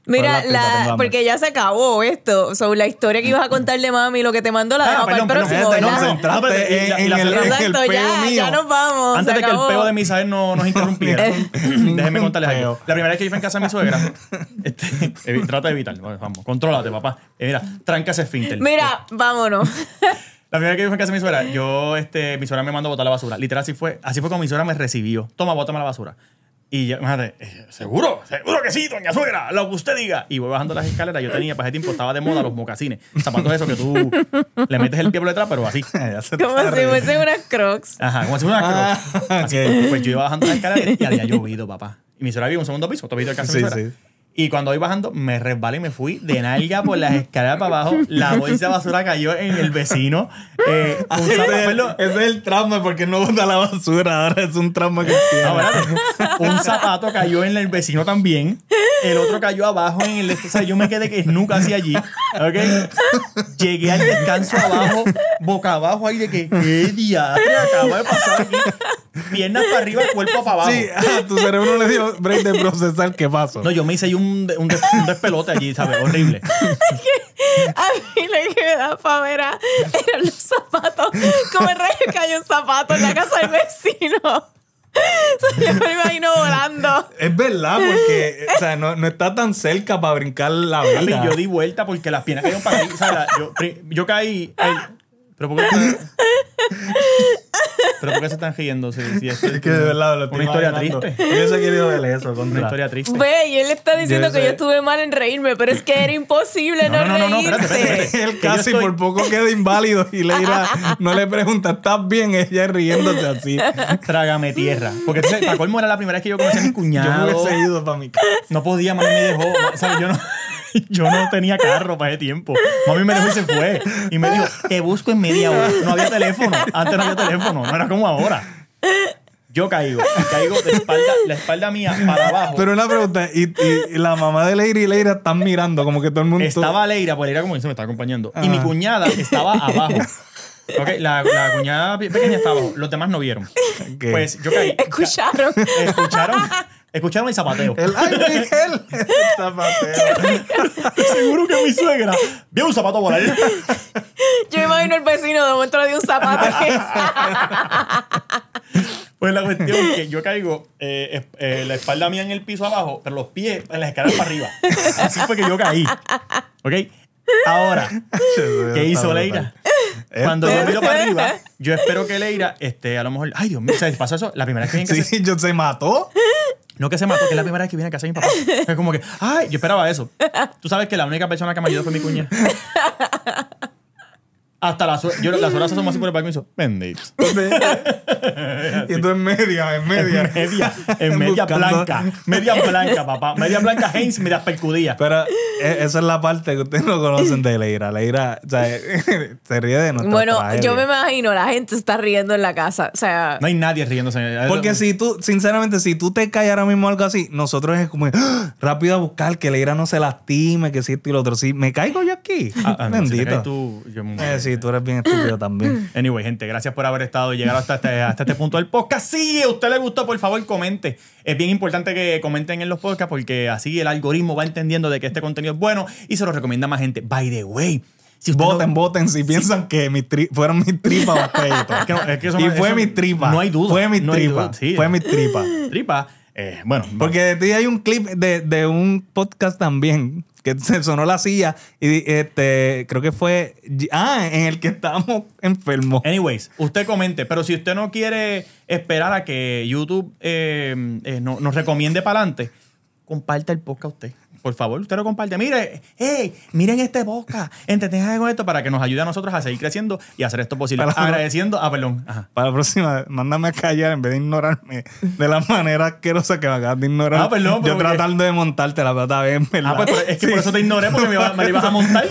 Mira, la, porque ya se acabó esto. sobre la historia que ibas a contar de mami, lo que te mandó la dejo para el próximo. no, centrate en, en, el, Exacto, el ya, mío. ya nos vamos. Antes de que el peo de Misael no, nos interrumpiera, déjenme contarles algo. La primera vez que yo fui en casa de mi suegra, este, trata de evitar. Vamos, contrólate, papá. Eh, mira, tranca ese esfínter. Mira, eh, vámonos. La primera vez que yo fui en casa de mi suegra, yo, este, mi suegra me mandó a botar la basura. Literal, así fue, así fue como mi suegra me recibió. Toma, bótame la basura. Y yo, madre, eh, seguro, seguro que sí, doña suegra, lo que usted diga. Y voy bajando las escaleras. Yo tenía, para ese tiempo estaba de moda los mocasines. Zapatos esos que tú le metes el pie por detrás, pero así. como si fuesen unas crocs. Ajá, como si fuese unas crocs. Ah, así, pues yo iba bajando las escaleras y había llovido, papá. Y mi suegra vive un segundo piso, otro piso de y cuando voy bajando, me resbalé y me fui de nalga por las escaleras para abajo. La bolsa de basura cayó en el vecino. Eh, ah, ese, es el, trauma porque no bota la basura. Ahora es un trauma que tiene. Ah, un zapato cayó en el vecino también. El otro cayó abajo en el... O sea, yo me quedé que nunca hacia allí. ¿okay? Llegué al descanso abajo, boca abajo ahí de que... ¿Qué diablo acaba de pasar aquí? Piernas para arriba, cuerpo para abajo. Sí, a tu cerebro le dio break de procesar qué pasó. No, yo me hice un un, despelote allí, ¿sabes? Horrible. A mí lo que me da favera eran los zapatos. Como el rayo cayó un zapato en la casa del vecino. Yo me imagino volando. Es verdad, porque o sea, no, está tan cerca para brincar la Y Yo di vuelta porque las piernas cayeron para mí. O yo, yo, caí. ¿Pero por qué, ¿Pero se están riendo? Si, es, que de verdad lo Una historia triste. Yo querido ver eso. Contra. Una historia triste. Ve, y él está diciendo que yo estuve mal en reírme, pero es que era imposible no, no, reírse. Él casi por poco queda inválido y le no le pregunta, ¿estás bien? Ella riéndose así. Trágame tierra. Porque para colmo era la primera vez que yo conocí a mi cuñado. Yo hubiese ido para mi casa. No podía, más me dejó. sea, Yo no... yo no tenía carro para ese tiempo. Mami me dejó y se fue. Y me dijo, te busco en media hora. No había teléfono. Antes no había teléfono. No era como ahora. Yo caigo, caigo de espalda, la espalda mía para abajo. Pero una pregunta, y, la mamá de Leira y Leira están mirando, como que todo el mundo. Estaba Leira, pues Leira como dice, me está acompañando. Y ah. mi cuñada estaba abajo. Ok, la, cuñada pequeña estaba abajo. Los demás no vieron. Pues yo caí. Escucharon. Escucharon. Escucharon el zapateo. El, ay, el zapateo. Seguro que mi suegra vio un zapato por ahí. Yo imagino el vecino, de un zapato. pues la cuestión es que yo caigo, eh, eh, la espalda mía en el piso abajo, pero los pies en las escaleras para arriba. Así fue que yo caí. ¿Ok? Ahora, ¿qué hizo Leira? Cuando yo este miro para arriba, yo espero que Leira, esté a lo mejor, ay Dios mío, se pasó eso? La primera vez que viene casa. Sí, yo se mató. No que se mató, que es la primera vez que viene a casa de mi papá. Es como que, ay, yo esperaba eso. Tú sabes que la única persona que me ayudó fue mi cuñada. Hasta las horas. Yo, las horas son así por el balcón y hizo, bendito. y tú en media, en media. En media, en media blanca. Media blanca, papá. Media blanca Haynes, mira percudía. Pero e, esa es la parte que ustedes no conocen de Leira. Leira, o sea, se ríe de nosotros. Bueno, yo me imagino, la gente está riendo en la casa. O sea. No hay nadie riéndose. Porque si tú, sinceramente, si tú te caes ahora mismo algo así, nosotros es como ah, rápido a buscar que Leira no se lastime, que si esto y lo otro. Si me caigo yo aquí. Ah, ah bendito. tú, yo me eh, sí, tú eres bien estúpido también. Anyway, gente, gracias por haber estado y llegar hasta este, este punto del podcast. Si a usted le gustó, por favor, comente. Es bien importante que comenten en los podcasts porque así el algoritmo va entendiendo de que este contenido es bueno y se lo recomienda a más gente. By the way, si voten, voten si piensan que mi fueron mis tripas y fue mi tripa. No hay duda. Fue mi tripa. Fue mi tripa. Tripa. Eh, bueno. Porque de ti hay un clip de, de, un podcast también se sonó la silla y este, creo que fue, ah, en el que estábamos enfermos. Anyways, usted comente, pero si usted no quiere esperar a que YouTube eh, eh, nos recomiende para adelante, comparta el podcast a usted. Por favor, usted lo comparte. Mire, hey, miren este boca. Entretengan con esto para que nos ayude a nosotros a seguir creciendo y hacer esto posible. Agradeciendo. Ah, perdón. Para la próxima, mándame a callar en vez de ignorarme de la manera asquerosa que me acabas de ignorar. Ah, perdón. Yo tratando de montarte la plata bien, ¿verdad? Ah, pues, es que por eso te ignoré porque me, iba, me la ibas a montar.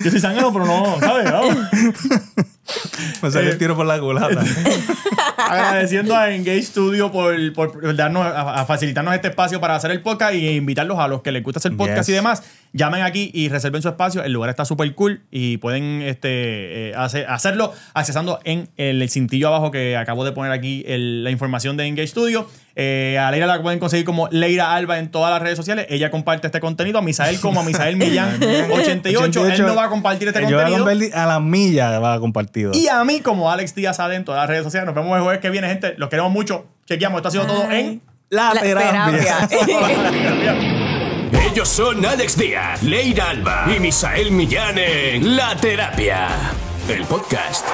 Yo soy sangre, pero no, ¿sabes? o Me salió el tiro por la culata. agradeciendo a Engage Studio por, darnos, a, facilitarnos este espacio para hacer el podcast y invitarlos a los que les gusta hacer podcast y demás. Llamen aquí y reserven su espacio. El lugar está súper cool y pueden este, eh, hacerlo accesando en el cintillo abajo que acabo de poner aquí la información de Engage Studio. Eh, a Leira la pueden conseguir como Leira Alba en todas las redes sociales. Ella comparte este contenido. A Misael como a Misael Millán 88. Él no va a compartir este contenido. A, a la milla va a compartir. Y a mí como Alex Díaz Adentro en las redes sociales. Nos vemos el jueves que viene, gente. Los queremos mucho. Chequeamos. Esto ha sido todo en La, Ellos son Alex Díaz, Leira Alba y Misael Millán en La Terapia, el podcast.